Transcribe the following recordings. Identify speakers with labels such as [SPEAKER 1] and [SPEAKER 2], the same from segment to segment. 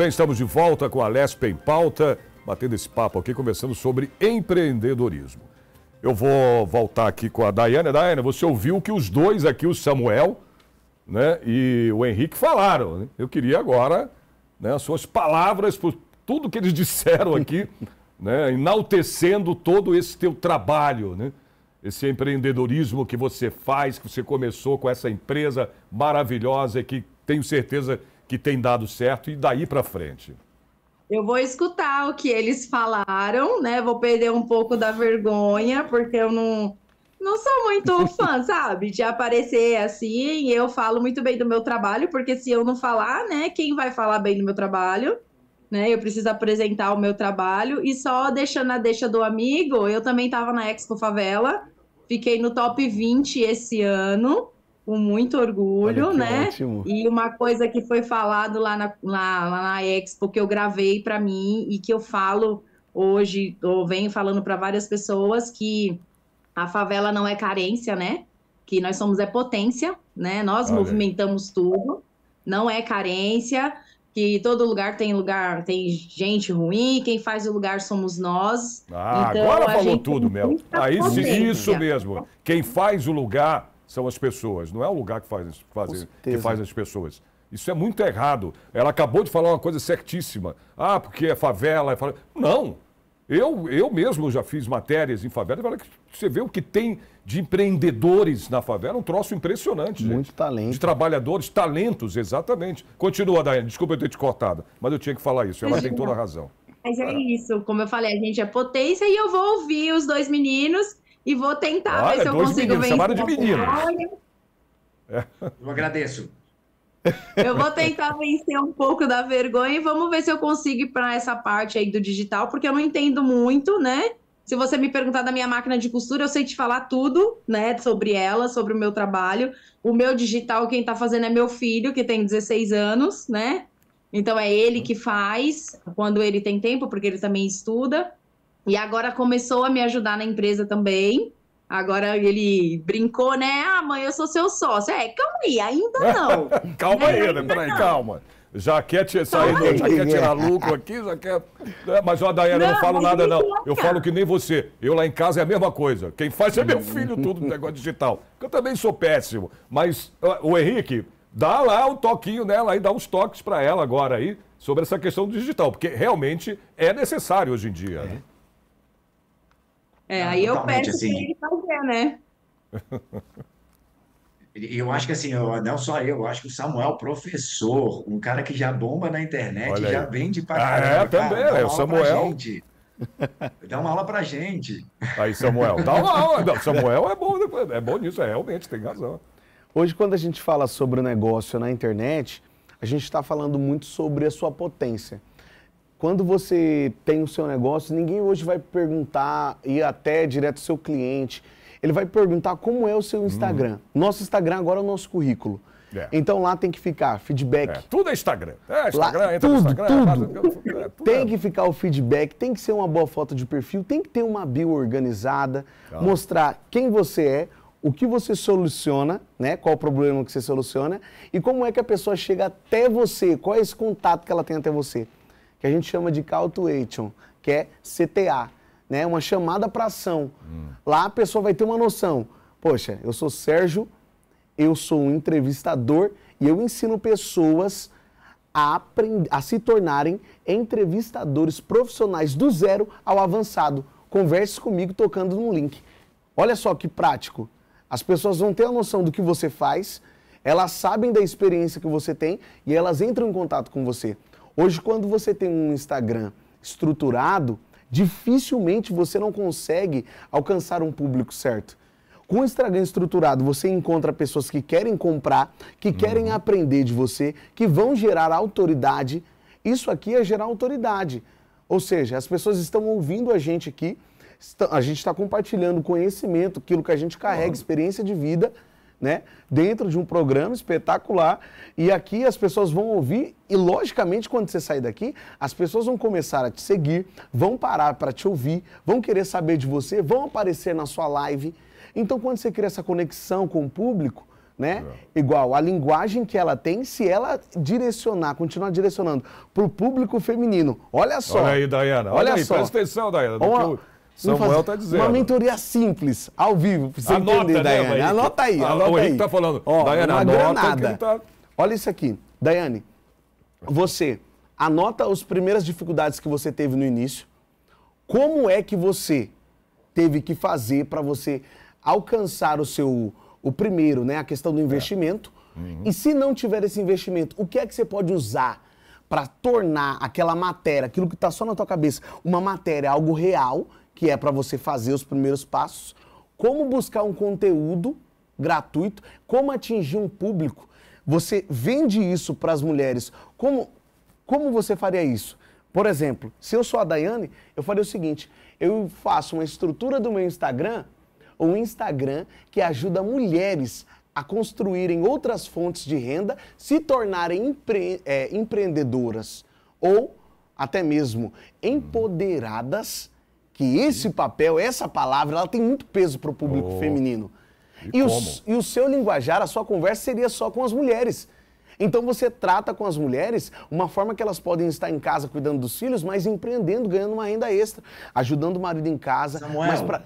[SPEAKER 1] bem, estamos de volta com a Lesp em Pauta, batendo esse papo aqui, conversando sobre empreendedorismo. Eu vou voltar aqui com a Dayana. Dayana, você ouviu que os dois aqui, o Samuel né, e o Henrique, falaram. Né? Eu queria agora né, as suas palavras por tudo que eles disseram aqui, né, enaltecendo todo esse teu trabalho, né? esse empreendedorismo que você faz, que você começou com essa empresa maravilhosa que tenho certeza que tem dado certo e daí para frente?
[SPEAKER 2] Eu vou escutar o que eles falaram, né? Vou perder um pouco da vergonha, porque eu não, não sou muito fã, sabe? De aparecer assim. Eu falo muito bem do meu trabalho, porque se eu não falar, né? Quem vai falar bem do meu trabalho? Né? Eu preciso apresentar o meu trabalho. E só deixando a deixa do amigo, eu também estava na Expo Favela. Fiquei no top 20 esse ano com muito orgulho, né? Ótimo. E uma coisa que foi falado lá na, lá, lá na Expo que eu gravei para mim e que eu falo hoje, ou venho falando para várias pessoas, que a favela não é carência, né? Que nós somos é potência, né? Nós movimentamos tudo, não é carência, que todo lugar tem lugar, tem gente ruim, quem faz o lugar somos nós. Ah, então, agora falou tudo, Mel. Aí, isso
[SPEAKER 1] mesmo. Quem faz o lugar são as pessoas, não é o lugar que faz, faz que faz as pessoas. Isso é muito errado. Ela acabou de falar uma coisa certíssima. Ah, porque é favela. É favela. Não. Eu, eu mesmo já fiz matérias em favela. Você vê o que tem de empreendedores na favela. Um troço impressionante, Muito talento. De trabalhadores, talentos, exatamente. Continua, Daiane. Desculpa eu ter te cortado, mas eu tinha que falar isso. Ela tem toda a razão.
[SPEAKER 3] Mas é
[SPEAKER 2] isso. Como eu falei, a gente é potência e eu vou ouvir os dois meninos e vou tentar Olha, ver se eu consigo meninos, vencer. de
[SPEAKER 4] menino. Eu agradeço.
[SPEAKER 2] Eu vou tentar vencer um pouco da vergonha e vamos ver se eu consigo ir para essa parte aí do digital, porque eu não entendo muito, né? Se você me perguntar da minha máquina de costura, eu sei te falar tudo, né, sobre ela, sobre o meu trabalho. O meu digital, quem está fazendo é meu filho, que tem 16 anos, né? Então é ele que faz, quando ele tem tempo, porque ele também estuda. E agora começou a me ajudar na empresa também. Agora
[SPEAKER 1] ele
[SPEAKER 2] brincou, né? Ah, mãe, eu sou seu sócio. É, calma aí, ainda não. calma né? aí, né? Peraí, calma.
[SPEAKER 1] Já quer, te, sair, já quer tirar lucro aqui, já quer. Né? Mas, ó, Daiane, não, eu não falo nada, não. Eu falo que nem você. Eu lá em casa é a mesma coisa. Quem faz é meu filho, tudo, negócio digital. Eu também sou péssimo. Mas o Henrique, dá lá um toquinho nela aí, dá uns toques para ela agora aí sobre essa questão do digital, porque realmente é necessário hoje em dia. É. Né?
[SPEAKER 2] É, ah, aí eu peço assim. ele fazer, né?
[SPEAKER 4] Eu acho que assim, eu, não só eu, eu acho que o Samuel, professor, um cara que já bomba na internet, já vende para ah, É, também, cara, é o Samuel.
[SPEAKER 1] Dá uma aula pra gente. Aí, Samuel, dá uma aula. Não, Samuel é bom, é bom nisso, é,
[SPEAKER 3] realmente, tem razão. Hoje, quando a gente fala sobre o negócio na internet, a gente está falando muito sobre a sua potência quando você tem o seu negócio, ninguém hoje vai perguntar, e até é direto ao seu cliente, ele vai perguntar como é o seu Instagram. Hum. Nosso Instagram agora é o nosso currículo. É. Então lá tem que ficar feedback. É,
[SPEAKER 1] tudo é Instagram. É Instagram, lá, entra tudo, Instagram. Tudo. É,
[SPEAKER 3] tudo tem que ficar o feedback, tem que ser uma boa foto de perfil, tem que ter uma bio organizada, mostrar quem você é, o que você soluciona, né? Qual o problema que você soluciona e como é que a pessoa chega até você, qual é esse contato que ela tem até você que a gente chama de call to action, que é CTA, né? Uma chamada para ação. Hum. Lá a pessoa vai ter uma noção. Poxa, eu sou Sérgio, eu sou um entrevistador e eu ensino pessoas a, a se tornarem entrevistadores profissionais do zero ao avançado. Converse comigo tocando no link. Olha só que prático. As pessoas vão ter a noção do que você faz, elas sabem da experiência que você tem e elas entram em contato com você. Hoje, quando você tem um Instagram estruturado, dificilmente você não consegue alcançar um público certo. Com o Instagram estruturado, você encontra pessoas que querem comprar, que uhum. querem aprender de você, que vão gerar autoridade. Isso aqui é gerar autoridade. Ou seja, as pessoas estão ouvindo a gente aqui, a gente está compartilhando conhecimento, aquilo que a gente carrega, experiência de vida né? Dentro de um programa espetacular. E aqui as pessoas vão ouvir e, logicamente, quando você sair daqui, as pessoas vão começar a te seguir, vão parar para te ouvir, vão querer saber de você, vão aparecer na sua live. Então, quando você cria essa conexão com o público, né? É. Igual a linguagem que ela tem, se ela direcionar, continuar direcionando para o público feminino. Olha só. Olha aí, Dayana. Olha, olha aí, só. presta atenção, Dayana. Uma, Samuel está dizendo. Uma mentoria simples, ao vivo, pra você anota, entender, né, Daiane. anota aí, ah, anota o aí. O Henrique tá falando. Ó, Daiane, uma anota tá... Olha isso aqui. Daiane, você anota as primeiras dificuldades que você teve no início. Como é que você teve que fazer para você alcançar o seu... O primeiro, né? A questão do é. investimento. É. Uhum. E se não tiver esse investimento, o que é que você pode usar para tornar aquela matéria, aquilo que está só na tua cabeça, uma matéria, algo real que é para você fazer os primeiros passos, como buscar um conteúdo gratuito, como atingir um público. Você vende isso para as mulheres. Como, como você faria isso? Por exemplo, se eu sou a Daiane, eu faria o seguinte: eu faço uma estrutura do meu Instagram, um Instagram que ajuda mulheres a construírem outras fontes de renda, se tornarem empre é, empreendedoras ou até mesmo empoderadas que esse papel, essa palavra, ela tem muito peso para o público oh. feminino. E, e, o, e o seu linguajar, a sua conversa seria só com as mulheres. Então você trata com as mulheres uma forma que elas podem estar em casa cuidando dos filhos, mas empreendendo, ganhando uma renda extra, ajudando o marido em casa. Samuel, mas pra...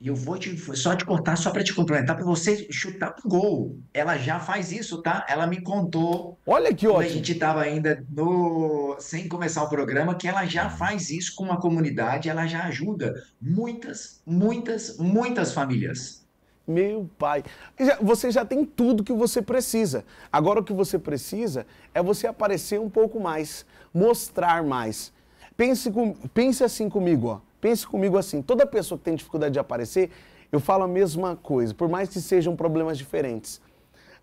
[SPEAKER 4] E eu vou te, só te cortar, só para te complementar, para você chutar pro gol. Ela já faz isso, tá? Ela me contou. Olha que ótimo. a gente tava ainda no sem começar o programa, que ela já faz isso com a comunidade, ela já ajuda muitas, muitas, muitas
[SPEAKER 3] famílias. Meu pai, você já tem tudo que você precisa. Agora o que você precisa é você aparecer um pouco mais, mostrar mais. Pense, com, pense assim comigo, ó. Pense comigo assim: toda pessoa que tem dificuldade de aparecer, eu falo a mesma coisa, por mais que sejam problemas diferentes.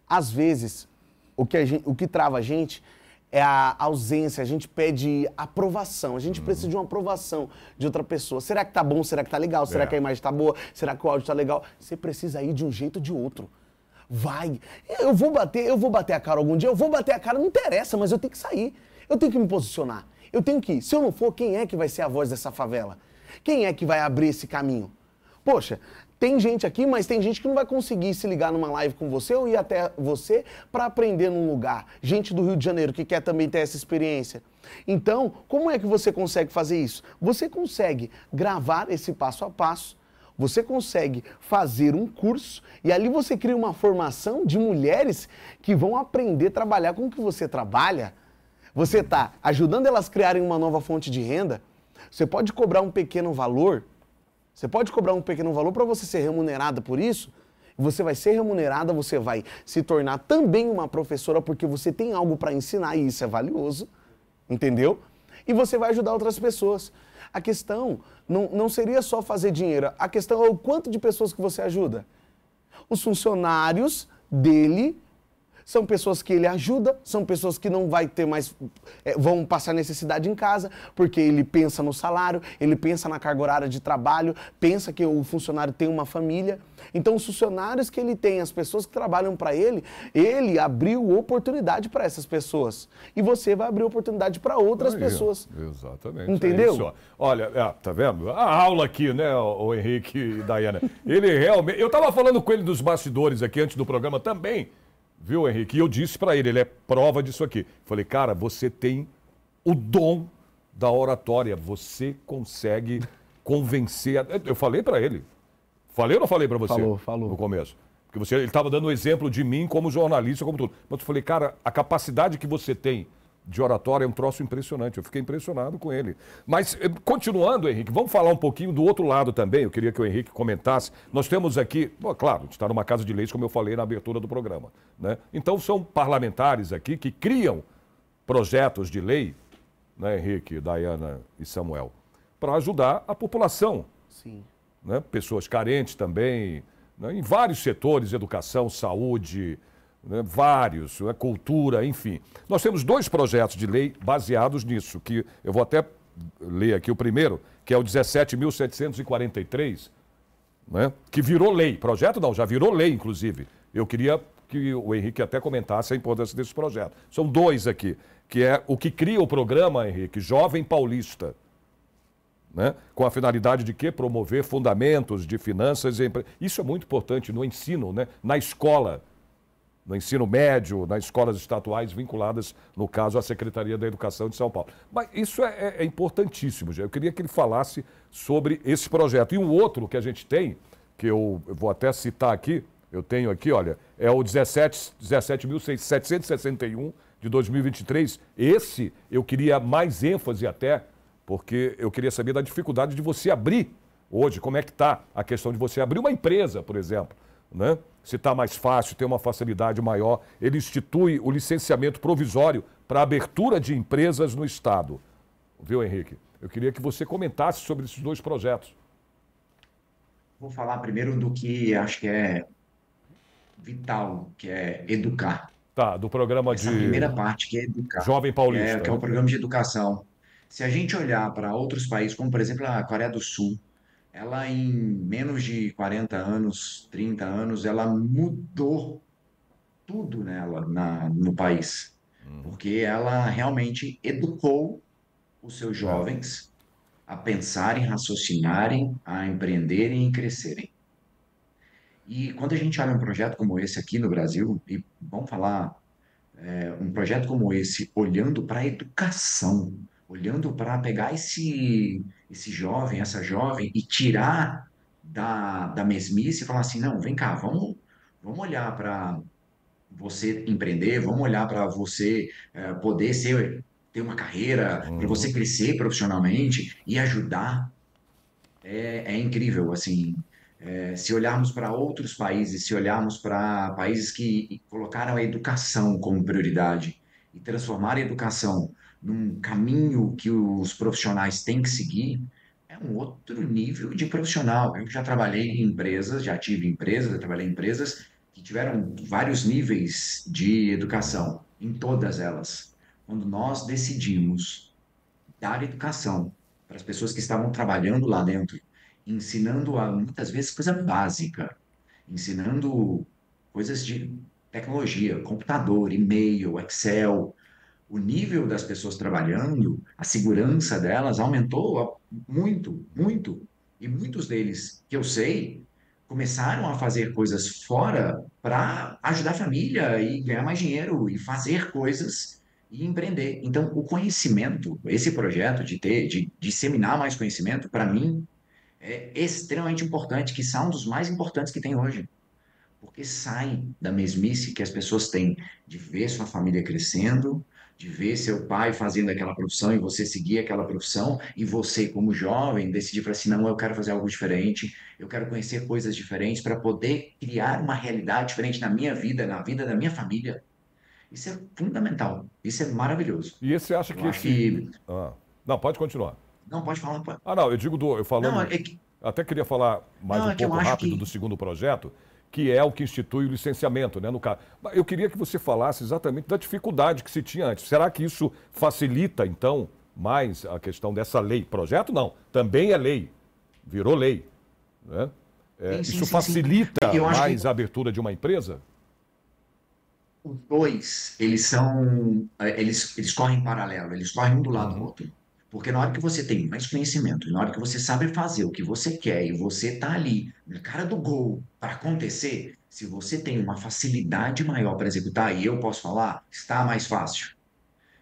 [SPEAKER 3] Às vezes, o que, gente, o que trava a gente é a ausência, a gente pede aprovação, a gente uhum. precisa de uma aprovação de outra pessoa. Será que tá bom? Será que tá legal? Será é. que a imagem tá boa? Será que o áudio tá legal? Você precisa ir de um jeito ou de outro. Vai. Eu vou bater, eu vou bater a cara algum dia, eu vou bater a cara, não interessa, mas eu tenho que sair. Eu tenho que me posicionar. Eu tenho que ir. Se eu não for, quem é que vai ser a voz dessa favela? Quem é que vai abrir esse caminho? Poxa, tem gente aqui, mas tem gente que não vai conseguir se ligar numa live com você ou ir até você para aprender num lugar. Gente do Rio de Janeiro que quer também ter essa experiência. Então, como é que você consegue fazer isso? Você consegue gravar esse passo a passo. Você consegue fazer um curso e ali você cria uma formação de mulheres que vão aprender a trabalhar com o que você trabalha. Você está ajudando elas a criarem uma nova fonte de renda você pode cobrar um pequeno valor, você pode cobrar um pequeno valor para você ser remunerada por isso. Você vai ser remunerada, você vai se tornar também uma professora porque você tem algo para ensinar e isso é valioso, entendeu? E você vai ajudar outras pessoas. A questão não, não seria só fazer dinheiro, a questão é o quanto de pessoas que você ajuda. Os funcionários dele são pessoas que ele ajuda, são pessoas que não vai ter mais, é, vão passar necessidade em casa, porque ele pensa no salário, ele pensa na carga horária de trabalho, pensa que o funcionário tem uma família. Então, os funcionários que ele tem, as pessoas que trabalham para ele, ele abriu oportunidade para essas pessoas. E você vai abrir oportunidade para outras Aí, pessoas.
[SPEAKER 1] Exatamente. É Entendeu? É Olha, ah, tá vendo? A aula aqui, né, o Henrique e Dayana. Ele realmente. Eu estava falando com ele dos bastidores aqui antes do programa também. Viu, Henrique? E eu disse para ele, ele é prova disso aqui. Falei, cara, você tem o dom da oratória, você consegue convencer. A... Eu falei para ele. Falei ou não falei para você? Falou, falou. No começo. Porque você, ele estava dando o exemplo de mim como jornalista, como tudo. Mas eu falei, cara, a capacidade que você tem de oratória, é um troço impressionante. Eu fiquei impressionado com ele. Mas, eh, continuando, Henrique, vamos falar um pouquinho do outro lado também. Eu queria que o Henrique comentasse. Nós temos aqui, bom, claro, a gente está numa casa de leis, como eu falei na abertura do programa. Né? Então, são parlamentares aqui que criam projetos de lei, né, Henrique, Dayana e Samuel, para ajudar a população. Sim. Né? Pessoas carentes também, né? em vários setores, educação, saúde, né, vários, né, cultura, enfim. Nós temos dois projetos de lei baseados nisso, que eu vou até ler aqui o primeiro, que é o 17.743, né, que virou lei. Projeto não, já virou lei, inclusive. Eu queria que o Henrique até comentasse a importância desse projeto. São dois aqui, que é o que cria o programa, Henrique, Jovem Paulista. Né? com a finalidade de quê? Promover fundamentos de finanças. E empre... Isso é muito importante no ensino, né? na escola no ensino médio, nas escolas estatuais vinculadas, no caso, à Secretaria da Educação de São Paulo. Mas isso é, é, é importantíssimo, já. Eu queria que ele falasse sobre esse projeto. E um outro que a gente tem, que eu vou até citar aqui, eu tenho aqui, olha, é o 17.761 17 de 2023. Esse eu queria mais ênfase até, porque eu queria saber da dificuldade de você abrir hoje, como é que está a questão de você abrir uma empresa, por exemplo né? se está mais fácil, tem uma facilidade maior, ele institui o licenciamento provisório para abertura de empresas no Estado. Viu, Henrique? Eu queria que você comentasse sobre esses dois projetos.
[SPEAKER 4] Vou falar primeiro do que acho que é vital, que é educar.
[SPEAKER 1] Tá, do programa Essa de. primeira parte, que é educar.
[SPEAKER 4] Jovem Paulista. Que é, que é o programa de educação. Se a gente olhar para outros países, como por exemplo a Coreia do Sul, ela em menos de 40 anos, 30 anos, ela mudou tudo nela na, no país, uhum. porque ela realmente educou os seus jovens a pensarem, raciocinarem, a empreenderem e crescerem. E quando a gente olha um projeto como esse aqui no Brasil, e vamos falar, é, um projeto como esse olhando para a educação, olhando para pegar esse esse jovem, essa jovem, e tirar da, da mesmice e falar assim: não, vem cá, vamos, vamos olhar para você empreender, vamos olhar para você é, poder ser, ter uma carreira, uhum. para você crescer profissionalmente e ajudar. É, é incrível, assim. É, se olharmos para outros países, se olharmos para países que colocaram a educação como prioridade e transformar a educação num caminho que os profissionais têm que seguir, é um outro nível de profissional. Eu já trabalhei em empresas, já tive empresas, já trabalhei em empresas que tiveram vários níveis de educação, em todas elas. Quando nós decidimos dar educação para as pessoas que estavam trabalhando lá dentro, ensinando a, muitas vezes coisa básica, ensinando coisas de tecnologia, computador, e-mail, Excel, o nível das pessoas trabalhando, a segurança delas aumentou muito, muito. E muitos deles, que eu sei, começaram a fazer coisas fora para ajudar a família e ganhar mais dinheiro e fazer coisas e empreender. Então, o conhecimento, esse projeto de ter, de disseminar mais conhecimento, para mim, é extremamente importante, que são um dos mais importantes que tem hoje porque sai da mesmice que as pessoas têm de ver sua família crescendo, de ver seu pai fazendo aquela profissão e você seguir aquela profissão e você como jovem decidir para si não eu quero fazer algo diferente eu quero conhecer coisas diferentes para poder criar uma realidade diferente na minha vida na vida da minha família isso é
[SPEAKER 1] fundamental isso é maravilhoso e você acha que, esse... que... Ah. não pode continuar
[SPEAKER 4] não pode falar pode...
[SPEAKER 1] ah não eu digo do eu falando não, é que... até queria falar mais não, um é pouco rápido que... do segundo projeto que é o que institui o licenciamento, né, no caso. Eu queria que você falasse exatamente da dificuldade que se tinha antes. Será que isso facilita, então, mais a questão dessa lei? Projeto não, também é lei, virou lei. Né? É, sim, isso sim, facilita mais que... a abertura de uma empresa?
[SPEAKER 4] Os dois, eles são, é, eles, eles correm em paralelo, eles correm um do lado do uhum. outro. Porque na hora que você tem mais conhecimento, na hora que você sabe fazer o que você quer e você tá ali na cara do gol para acontecer, se você tem uma facilidade maior para executar, e eu posso falar, está mais fácil.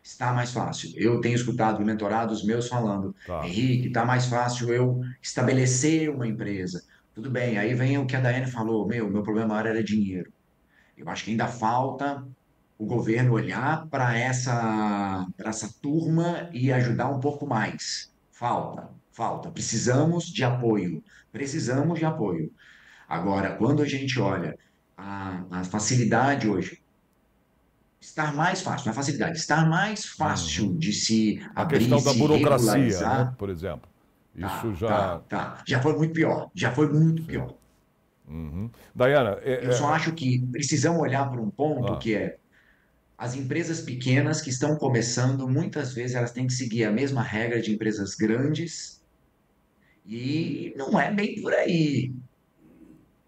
[SPEAKER 4] Está mais fácil. Eu tenho escutado mentorados meus falando, tá. Henrique, está mais fácil eu estabelecer uma empresa. Tudo bem, aí vem o que a Daiane falou, meu, meu problema maior era dinheiro. Eu acho que ainda falta o governo olhar para essa, essa turma e ajudar um pouco mais. Falta, falta. Precisamos de apoio, precisamos de apoio. Agora, quando a gente olha a, a facilidade hoje, estar mais fácil, não é facilidade, estar mais fácil uhum. de se a abrir, questão da burocracia, né,
[SPEAKER 1] por exemplo. Tá, Isso tá, já. Tá, tá, Já
[SPEAKER 4] foi muito pior. Já foi muito Sim. pior. Uhum. Dayana. É, eu é... só acho que precisamos olhar para um ponto ah. que é as empresas pequenas que estão começando, muitas vezes elas têm que seguir a mesma regra de empresas grandes e não é bem por aí.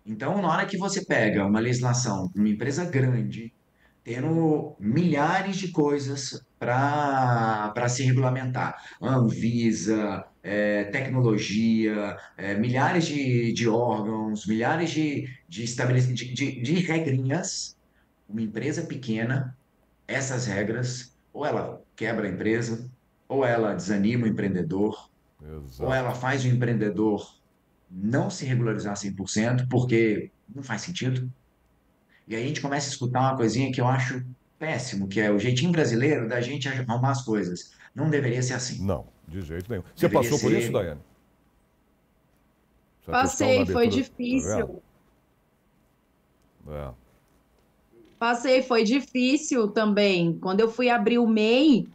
[SPEAKER 4] Então, na hora que você pega uma legislação de uma empresa grande, tendo milhares de coisas para se regulamentar. Anvisa, é, tecnologia, é, milhares de, de órgãos, milhares de, de, de, de, de regrinhas. Uma empresa pequena essas regras, ou ela quebra a empresa, ou ela desanima o empreendedor, Exato. ou ela faz o empreendedor não se regularizar 100%, porque não faz sentido. E aí a gente começa a escutar uma coisinha que eu acho péssimo, que é o jeitinho brasileiro da gente arrumar as coisas. Não deveria ser assim. Não,
[SPEAKER 1] de jeito nenhum. Você deveria passou por isso, Daiane? Essa Passei, foi tá difícil. Tá é.
[SPEAKER 2] Passei, foi difícil também. Quando eu fui abrir o MEI,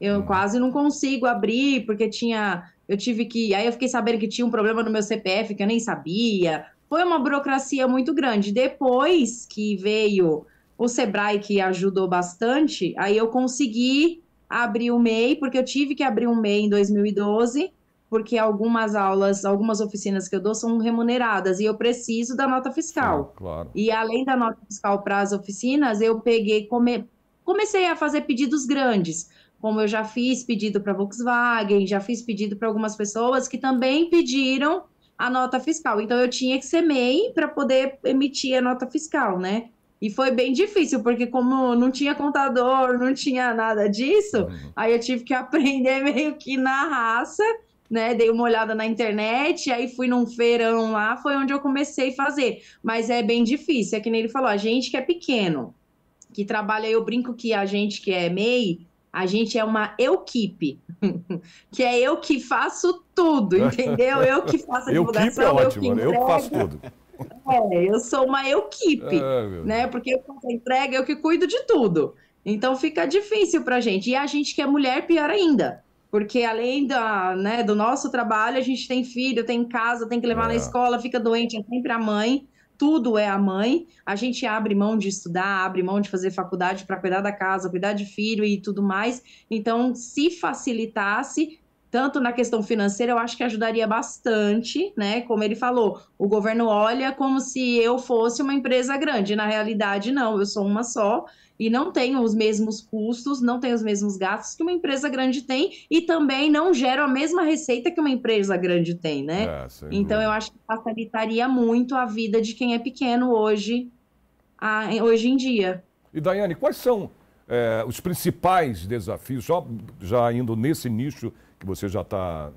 [SPEAKER 2] eu hum. quase não consigo abrir, porque tinha. Eu tive que. Aí eu fiquei sabendo que tinha um problema no meu CPF que eu nem sabia. Foi uma burocracia muito grande. Depois que veio o Sebrae, que ajudou bastante, aí eu consegui abrir o MEI, porque eu tive que abrir um MEI em 2012 porque algumas aulas, algumas oficinas que eu dou são remuneradas e eu preciso da nota fiscal. Ah, claro. E além da nota fiscal para as oficinas, eu peguei, come, comecei a fazer pedidos grandes, como eu já fiz pedido para Volkswagen, já fiz pedido para algumas pessoas que também pediram a nota fiscal. Então eu tinha que ser MEI para poder emitir a nota fiscal, né? E foi bem difícil, porque como não tinha contador, não tinha nada disso, uhum. aí eu tive que aprender meio que na raça né? Dei uma olhada na internet, aí fui num feirão lá, foi onde eu comecei a fazer. Mas é bem difícil, é que nem ele falou, a gente que é pequeno, que trabalha, eu brinco que a gente que é MEI, a gente é uma equipe, que é eu que faço tudo, entendeu? Eu que faço a divulgação, é ótimo, eu que, entrego. eu que faço tudo. É, eu sou uma equipe, ah, né? Porque eu faço a entrega, eu que cuido de tudo. Então fica difícil pra gente. E a gente que é mulher, pior ainda. Porque além da, né, do nosso trabalho, a gente tem filho, tem casa, tem que levar é. na escola, fica doente, é sempre a mãe, tudo é a mãe. A gente abre mão de estudar, abre mão de fazer faculdade para cuidar da casa, cuidar de filho e tudo mais. Então, se facilitasse, tanto na questão financeira, eu acho que ajudaria bastante, né? Como ele falou, o governo olha como se eu fosse uma empresa grande. Na realidade, não, eu sou uma só e não tenho os mesmos custos, não tenho os mesmos gastos que uma empresa grande tem e também não gero a mesma receita que uma empresa grande tem, né? É, então, eu acho que facilitaria muito a vida de quem é pequeno hoje, a, hoje em dia.
[SPEAKER 1] E, Daiane, quais são é, os principais desafios, só já indo nesse nicho que você já está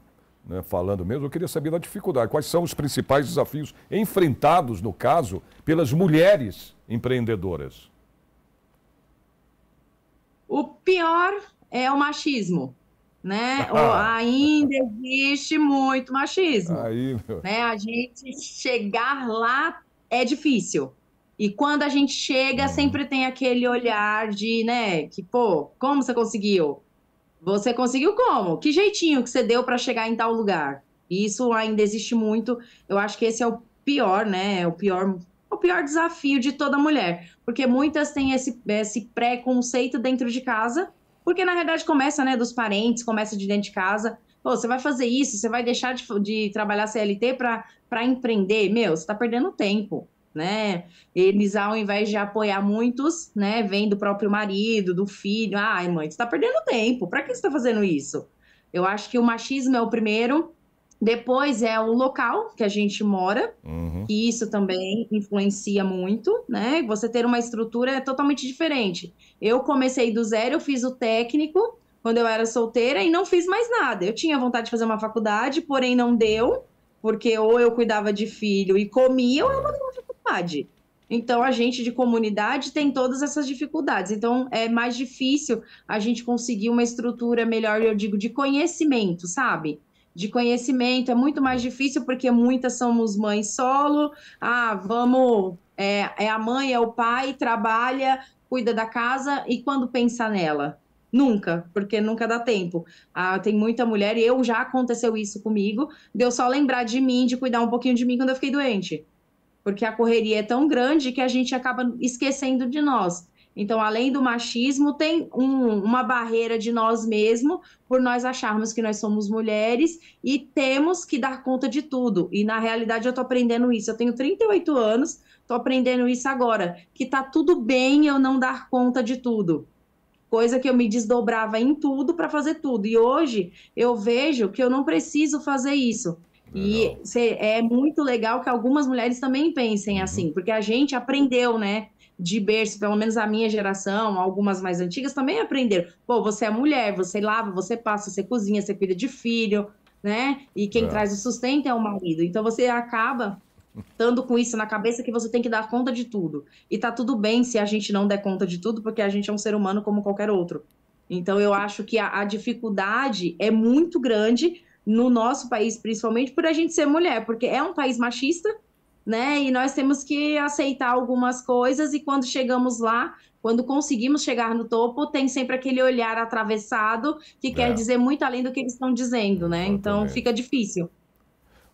[SPEAKER 1] né, falando mesmo, eu queria saber da dificuldade. Quais são os principais desafios enfrentados, no caso, pelas mulheres empreendedoras?
[SPEAKER 2] O pior é o machismo. Né? Ah. Ainda existe muito machismo. Aí, meu... né? A gente chegar lá é difícil. E quando a gente chega, uhum. sempre tem aquele olhar de, né, que, pô, como você conseguiu? Você conseguiu como? Que jeitinho que você deu para chegar em tal lugar? E isso ainda existe muito. Eu acho que esse é o pior, né? É o pior, o pior desafio de toda mulher. Porque muitas têm esse, esse preconceito dentro de casa, porque na realidade começa, né, dos parentes, começa de dentro de casa. Pô, você vai fazer isso, você vai deixar de, de trabalhar CLT para empreender? Meu, você está perdendo tempo né? Eles, ao invés de apoiar muitos, né, vem do próprio marido, do filho. Ai, mãe, você tá perdendo tempo. Para que você tá fazendo isso? Eu acho que o machismo é o primeiro, depois é o local que a gente mora, uhum. e isso também influencia muito, né? Você ter uma estrutura é totalmente diferente. Eu comecei do zero, eu fiz o técnico quando eu era solteira e não fiz mais nada. Eu tinha vontade de fazer uma faculdade, porém não deu, porque ou eu cuidava de filho e comia, ou eu mandava então, a gente de comunidade tem todas essas dificuldades. Então, é mais difícil a gente conseguir uma estrutura melhor, eu digo, de conhecimento, sabe? De conhecimento é muito mais difícil porque muitas somos mães solo. Ah, vamos. É, é a mãe, é o pai, trabalha, cuida da casa e quando pensa nela? Nunca, porque nunca dá tempo. Ah, tem muita mulher, e eu já aconteceu isso comigo, deu só lembrar de mim, de cuidar um pouquinho de mim quando eu fiquei doente porque a correria é tão grande que a gente acaba esquecendo de nós. Então, além do machismo, tem um, uma barreira de nós mesmos, por nós acharmos que nós somos mulheres e temos que dar conta de tudo. E na realidade, eu estou aprendendo isso. Eu tenho 38 anos, estou aprendendo isso agora, que tá tudo bem eu não dar conta de tudo. Coisa que eu me desdobrava em tudo para fazer tudo. E hoje eu vejo que eu não preciso fazer isso e é muito legal que algumas mulheres também pensem uhum. assim, porque a gente aprendeu, né? De berço, pelo menos a minha geração, algumas mais antigas também aprenderam. Pô, você é mulher, você lava, você passa, você cozinha, você cuida de filho, né? E quem é. traz o sustento é o marido. Então você acaba estando com isso na cabeça que você tem que dar conta de tudo. E tá tudo bem se a gente não der conta de tudo, porque a gente é um ser humano como qualquer outro. Então eu acho que a, a dificuldade é muito grande, no nosso país, principalmente por a gente ser mulher, porque é um país machista, né? E nós temos que aceitar algumas coisas e quando chegamos lá, quando conseguimos chegar no topo, tem sempre aquele olhar atravessado que é. quer dizer muito além do que eles estão dizendo, né? Então fica difícil.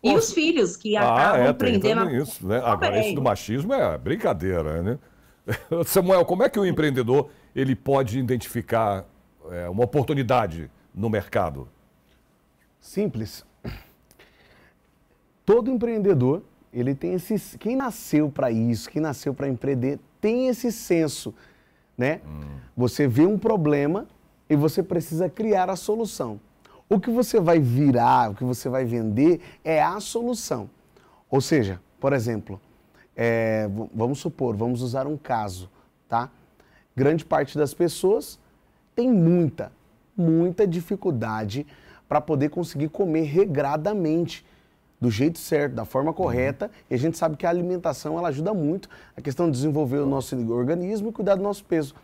[SPEAKER 2] E Nossa. os filhos que ah, acabam é, prendendo.
[SPEAKER 1] Isso, né? Agora, isso é. do machismo é brincadeira, né? Samuel, como é que o empreendedor ele pode identificar é, uma oportunidade no mercado?
[SPEAKER 3] Simples. Todo empreendedor, ele tem esse. Quem nasceu para isso, quem nasceu para empreender, tem esse senso, né? Hum. Você vê um problema e você precisa criar a solução. O que você vai virar, o que você vai vender é a solução. Ou seja, por exemplo, é, vamos supor, vamos usar um caso, tá? Grande parte das pessoas tem muita, muita dificuldade para poder conseguir comer regradamente do jeito certo, da forma correta, e a gente sabe que a alimentação ela ajuda muito a questão de desenvolver o nosso organismo e cuidar do nosso peso.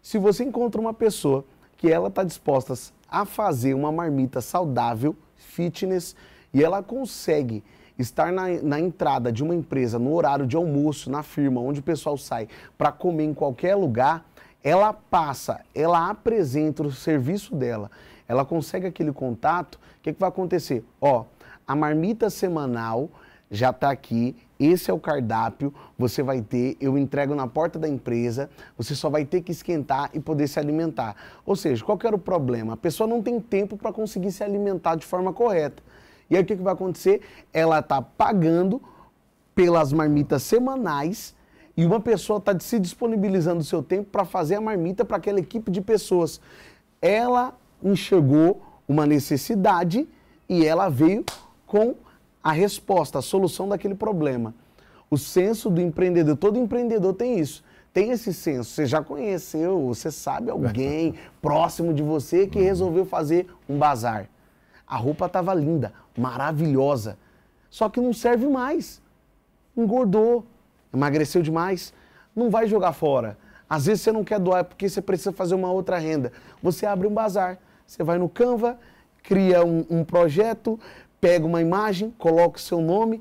[SPEAKER 3] Se você encontra uma pessoa que ela está disposta a fazer uma marmita saudável, fitness, e ela consegue estar na, na entrada de uma empresa, no horário de almoço, na firma, onde o pessoal sai para comer em qualquer lugar, ela passa, ela apresenta o serviço dela ela consegue aquele contato, o que, que vai acontecer? Ó, a marmita semanal já está aqui, esse é o cardápio, você vai ter, eu entrego na porta da empresa, você só vai ter que esquentar e poder se alimentar. Ou seja, qual que era o problema? A pessoa não tem tempo para conseguir se alimentar de forma correta. E aí o que, que vai acontecer? Ela está pagando pelas marmitas semanais e uma pessoa está se disponibilizando o seu tempo para fazer a marmita para aquela equipe de pessoas. Ela enxergou uma necessidade e ela veio com a resposta, a solução daquele problema. O senso do empreendedor, todo empreendedor tem isso. Tem esse senso. Você já conheceu, você sabe alguém próximo de você que uhum. resolveu fazer um bazar. A roupa estava linda, maravilhosa. Só que não serve mais. Engordou, emagreceu demais. Não vai jogar fora. Às vezes você não quer doar é porque você precisa fazer uma outra renda. Você abre um bazar. Você vai no Canva, cria um, um projeto, pega uma imagem, coloca o seu nome,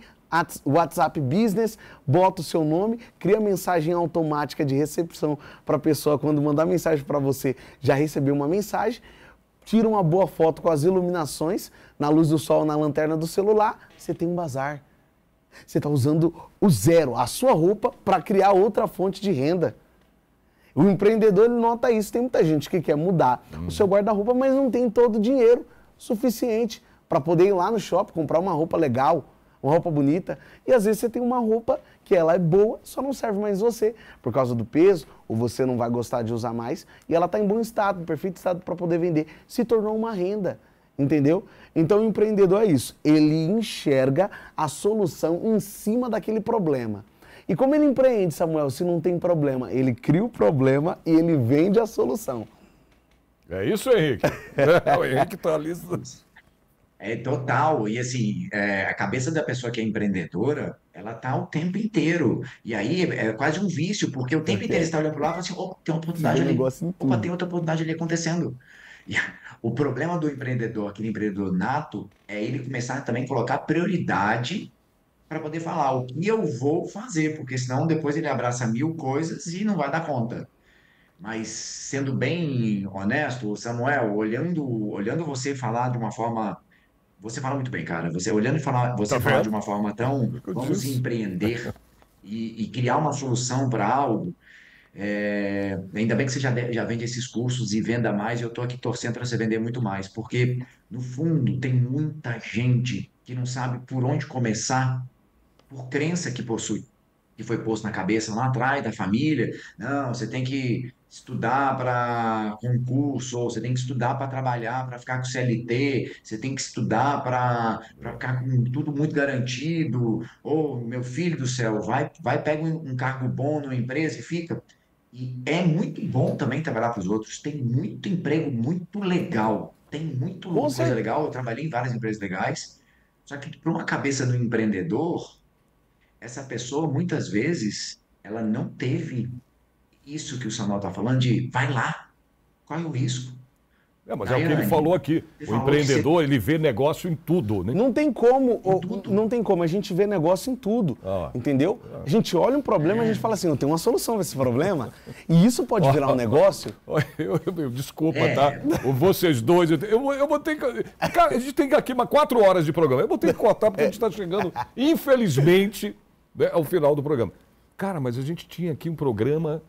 [SPEAKER 3] WhatsApp Business, bota o seu nome, cria mensagem automática de recepção para a pessoa quando mandar mensagem para você já receber uma mensagem, tira uma boa foto com as iluminações, na luz do sol, na lanterna do celular, você tem um bazar. Você está usando o zero, a sua roupa, para criar outra fonte de renda. O empreendedor nota isso. Tem muita gente que quer mudar hum. o seu guarda-roupa, mas não tem todo o dinheiro suficiente para poder ir lá no shopping comprar uma roupa legal, uma roupa bonita. E às vezes você tem uma roupa que ela é boa, só não serve mais você por causa do peso, ou você não vai gostar de usar mais, e ela está em bom estado, no perfeito estado para poder vender. Se tornou uma renda, entendeu? Então o empreendedor é isso, ele enxerga a solução em cima daquele problema. E como ele empreende, Samuel, se não tem problema? Ele cria o problema e ele vende a solução.
[SPEAKER 4] É isso, Henrique. é, o Henrique está ali. É total. E assim, é, a cabeça da pessoa que é empreendedora, ela está o tempo inteiro. E aí é quase um vício, porque o tempo inteiro está olhando para lá e fala assim: opa, tem uma oportunidade tem ali. Opa, tem outra oportunidade ali acontecendo. E o problema do empreendedor, aquele empreendedor nato, é ele começar também a colocar prioridade para poder falar o que eu vou fazer, porque senão depois ele abraça mil coisas e não vai dar conta. Mas sendo bem honesto, Samuel, olhando, olhando você falar de uma forma você fala muito bem, cara. Você olhando e falar, você tá falar de uma forma tão vamos empreender e, e criar uma solução para algo. É, ainda bem que você já, já vende esses cursos e venda mais. Eu estou aqui torcendo para você vender muito mais, porque no fundo tem muita gente que não sabe por onde começar por crença que possui, que foi posto na cabeça lá atrás da família. Não, você tem que estudar para concurso, ou você tem que estudar para trabalhar, para ficar com CLT, você tem que estudar para ficar com tudo muito garantido. Ou, meu filho do céu, vai, vai pega um, um cargo bom numa empresa e fica. E é muito bom também trabalhar para os outros. Tem muito emprego muito legal. Tem muito coisa legal. Eu trabalhei em várias empresas legais. Só que para uma cabeça do empreendedor, essa pessoa muitas vezes ela não teve isso que o Samuel está falando de vai lá, qual é o
[SPEAKER 3] risco?
[SPEAKER 1] É, mas Daiane, é o que ele falou aqui. Ele o falou empreendedor,
[SPEAKER 3] você... ele vê negócio em tudo. Né? Não tem como, o, não tem como. A gente vê negócio em tudo, ah, entendeu? A gente olha um problema e é. a gente é. fala assim, eu tenho uma solução para esse problema. E isso pode virar um negócio. eu, eu, eu, desculpa, é. tá? Vocês dois, eu, eu, vou ter que... Cara, a gente tem aqui uma quatro horas de programa.
[SPEAKER 1] Eu vou ter que cortar porque a gente está chegando, infelizmente né, ao final do programa. Cara, mas a gente tinha aqui um programa.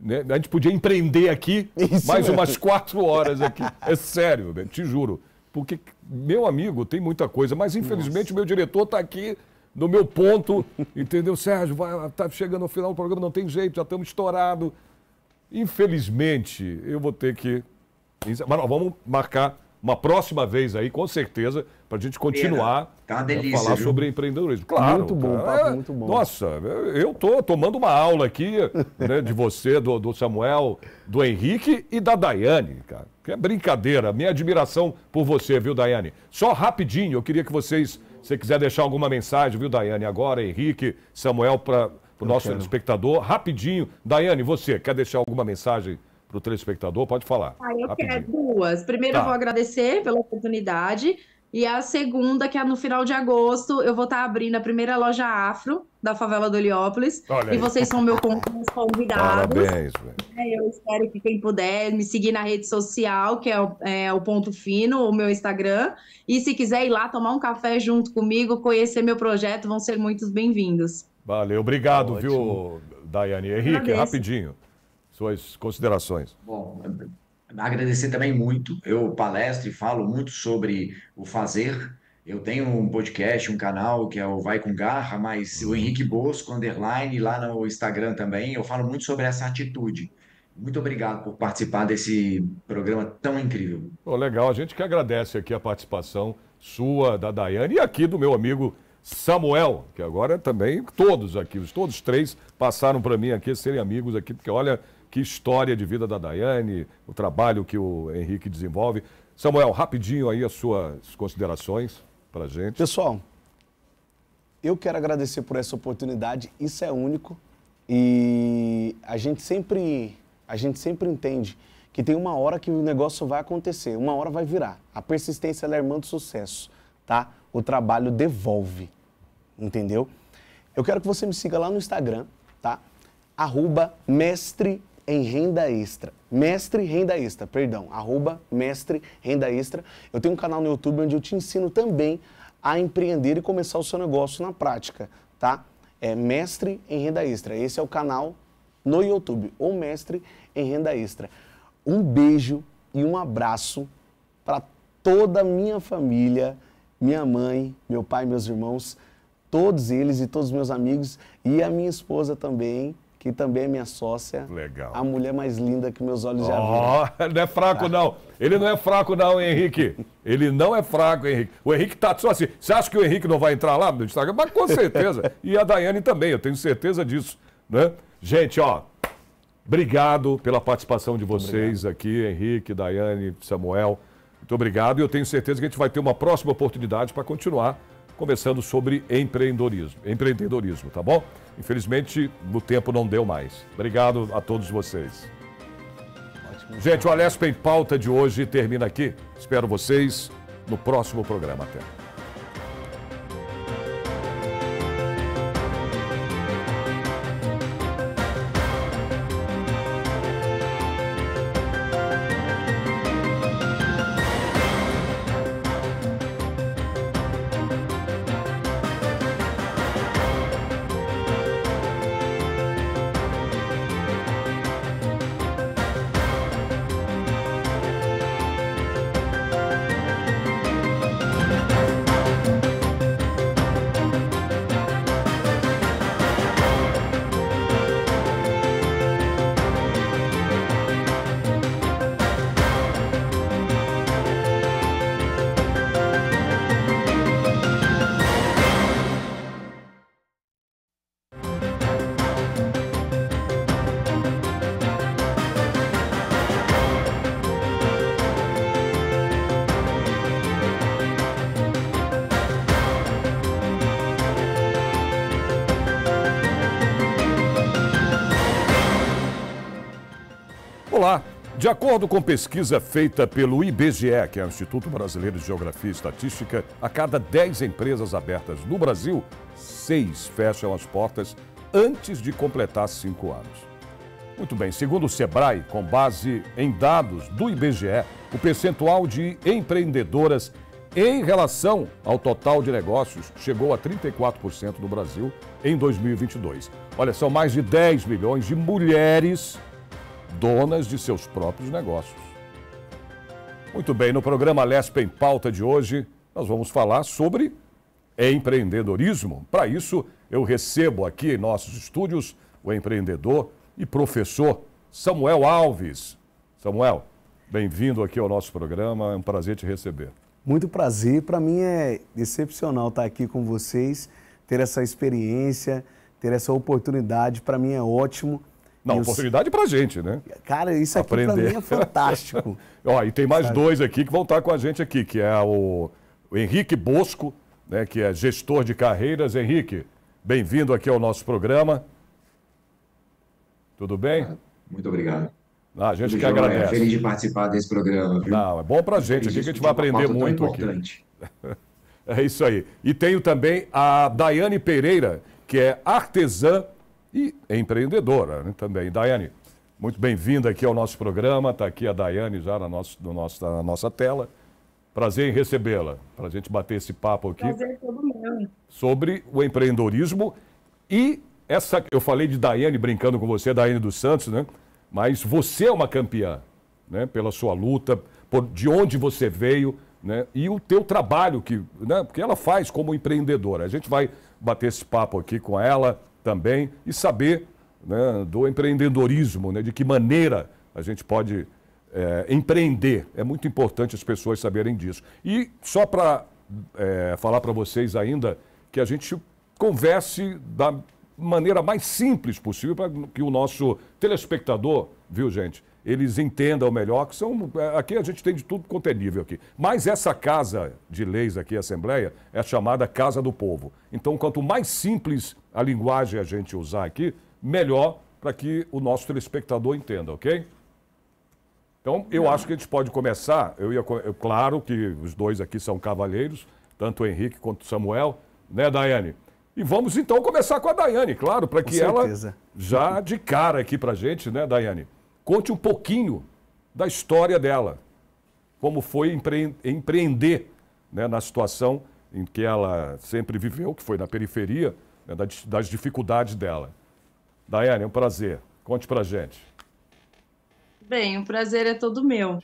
[SPEAKER 1] Né, a gente podia empreender aqui Isso mais umas quatro horas aqui. É sério, né, te juro. Porque, meu amigo, tem muita coisa, mas infelizmente Nossa. meu diretor está aqui no meu ponto, entendeu? Sérgio, vai, tá chegando ao final do programa, não tem jeito, já estamos estourados. Infelizmente, eu vou ter que. Mas não, vamos marcar uma próxima vez aí, com certeza para a gente continuar tá a delícia, falar viu? sobre empreendedorismo. Claro, muito bom, cara, é, muito bom. Nossa, eu tô tomando uma aula aqui né, de você, do, do, Samuel, do Henrique e da Daiane, cara. Que é brincadeira, minha admiração por você, viu, Daiane? Só rapidinho, eu queria que vocês, se quiser deixar alguma mensagem, viu, Daiane, agora, Henrique, Samuel, para o nosso quero. rapidinho. Daiane, você, quer deixar alguma mensagem para o telespectador? Pode falar. Ah, eu rapidinho. quero
[SPEAKER 2] duas. Primeiro, tá. eu vou agradecer pela oportunidade. E a segunda, que é no final de agosto, eu vou estar tá abrindo a primeira loja afro da favela do Heliópolis. e vocês são meus convidados. Parabéns, velho. É, eu espero que quem puder me seguir na rede social, que é o, é o, Ponto Fino, o meu Instagram. E se quiser ir lá tomar um café junto comigo, conhecer meu projeto, vão ser muitos bem-vindos.
[SPEAKER 1] Valeu, obrigado, Ótimo. viu, Daiane? Henrique, Agradeço. rapidinho, suas considerações. Bom,
[SPEAKER 4] agradecer também muito. Eu palestro
[SPEAKER 1] e falo muito sobre o fazer. Eu tenho
[SPEAKER 4] um podcast, um canal que é o Vai com Garra, mas o Henrique Bosco, underline, lá no Instagram também, eu falo muito sobre essa atitude. Muito obrigado por participar desse programa tão incrível.
[SPEAKER 1] Oh, legal, a gente que agradece aqui a participação sua, da Daiane, e aqui do meu amigo Samuel, que agora também todos aqui, todos três passaram para mim aqui serem amigos aqui, porque olha, que história de vida da Daiane, o trabalho que o Henrique desenvolve. Samuel, rapidinho aí as suas considerações para gente.
[SPEAKER 3] Pessoal, eu quero agradecer por essa oportunidade. Isso é único e a gente sempre, a gente sempre entende que tem uma hora que o negócio vai acontecer, uma hora vai virar. A persistência é irmã do sucesso, tá? O trabalho devolve, entendeu? Eu quero que você me siga lá no Instagram, tá? Arroba mestre em renda extra. Mestre Renda Extra, perdão, arroba mestre renda extra. Eu tenho um canal no YouTube onde eu te ensino também a empreender e começar o seu negócio na prática, tá? É mestre em renda extra. Esse é o canal no YouTube, ou mestre em renda extra. Um beijo e um abraço para toda a minha família, minha mãe, meu pai, meus irmãos, todos eles e todos meus amigos e a minha esposa também, que também é minha sócia. Legal. A mulher mais linda que meus olhos oh, já viram.
[SPEAKER 1] Não é fraco, tá. não. Ele não é fraco, não, Henrique. Ele não é fraco, Henrique. O Henrique tá só assim. Você acha que o Henrique não vai entrar lá no Instagram? Mas com certeza. E a Daiane também, eu tenho certeza disso. Né? Gente, ó. Obrigado pela participação de vocês aqui, Henrique, Daiane, Samuel. Muito obrigado e eu tenho certeza que a gente vai ter uma próxima oportunidade para continuar conversando sobre empreendedorismo, empreendedorismo, tá bom? Infelizmente, o tempo não deu mais. Obrigado a todos vocês. Gente, o Alesp em pauta de hoje termina aqui. Espero vocês no próximo programa. Até. De acordo com pesquisa feita pelo IBGE, que é o Instituto Brasileiro de Geografia e Estatística, a cada 10 empresas abertas no Brasil, 6 fecham as portas antes de completar 5 anos. Muito bem, segundo o Sebrae, com base em dados do IBGE, o percentual de empreendedoras em relação ao total de negócios chegou a 34% no Brasil em 2022. Olha, são mais de 10 milhões de mulheres donas de seus próprios negócios. Muito bem, no programa Lesp em Pauta de hoje, nós vamos falar sobre empreendedorismo. Para isso, eu recebo aqui em nossos estúdios o empreendedor e professor Samuel Alves. Samuel, bem-vindo aqui ao nosso programa, é um prazer te receber.
[SPEAKER 3] Muito prazer, para mim é excepcional estar aqui com vocês, ter essa experiência, ter essa oportunidade, para mim é ótimo não, isso.
[SPEAKER 1] oportunidade pra gente, né?
[SPEAKER 3] Cara, isso aqui Aprender. pra mim é fantástico.
[SPEAKER 1] Ó, e tem mais Sabe? dois aqui que vão estar com a gente aqui, que é o, o Henrique Bosco, né, que é gestor de carreiras. Henrique, bem-vindo aqui ao nosso programa. Tudo bem? Muito obrigado. Ah, a gente Tudo que agradece. É feliz de participar desse programa. Viu? Não, é bom pra gente aqui, que a gente vai aprender muito aqui. É isso aí. E tenho também a Daiane Pereira, que é artesã e é empreendedora né, também. Daiane, muito bem-vinda aqui ao nosso programa. Está aqui a Daiane já na, nosso, no nosso, na nossa tela. Prazer em recebê-la, para a gente bater esse papo aqui. Prazer é todo mundo. Sobre o empreendedorismo e essa. Eu falei de Daiane brincando com você, Daiane dos Santos, né? Mas você é uma campeã, né? Pela sua luta, por, de onde você veio, né? E o teu trabalho que, né? Porque ela faz como empreendedora. A gente vai bater esse papo aqui com ela, também e saber né, do empreendedorismo, né, de que maneira a gente pode é, empreender. É muito importante as pessoas saberem disso. E só para é, falar para vocês ainda que a gente converse da maneira mais simples possível para que o nosso telespectador, viu gente, eles entendam melhor que são é, aqui a gente tem de tudo quanto é nível aqui. Mas essa casa de leis aqui, a Assembleia, é chamada Casa do Povo. Então, quanto mais simples a linguagem a gente usar aqui, melhor para que o nosso telespectador entenda, ok? Então, eu acho que a gente pode começar. Eu ia, eu, claro que os dois aqui são cavalheiros, tanto o Henrique quanto o Samuel, né, Daiane? E vamos então começar com a Daiane, claro, para que ela já de cara aqui para a gente, né, Daiane? Conte um pouquinho da história dela, como foi empre empreender né, na situação em que ela sempre viveu, que foi na periferia, né, das dificuldades dela. Daiane, é um prazer. Conte pra gente.
[SPEAKER 2] Bem, o prazer é todo meu.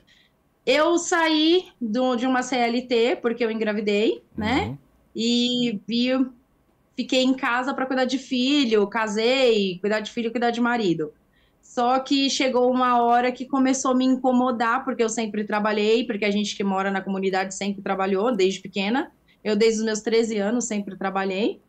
[SPEAKER 2] Eu saí do, de uma CLT porque eu engravidei, né? uhum. né? E vi, fiquei em casa para cuidar de filho, casei, cuidar de filho, cuidar de marido. Só que chegou uma hora que começou a me incomodar, porque eu sempre trabalhei, porque a gente que mora na comunidade sempre trabalhou, desde pequena. Eu, desde os meus 13 anos, sempre trabalhei.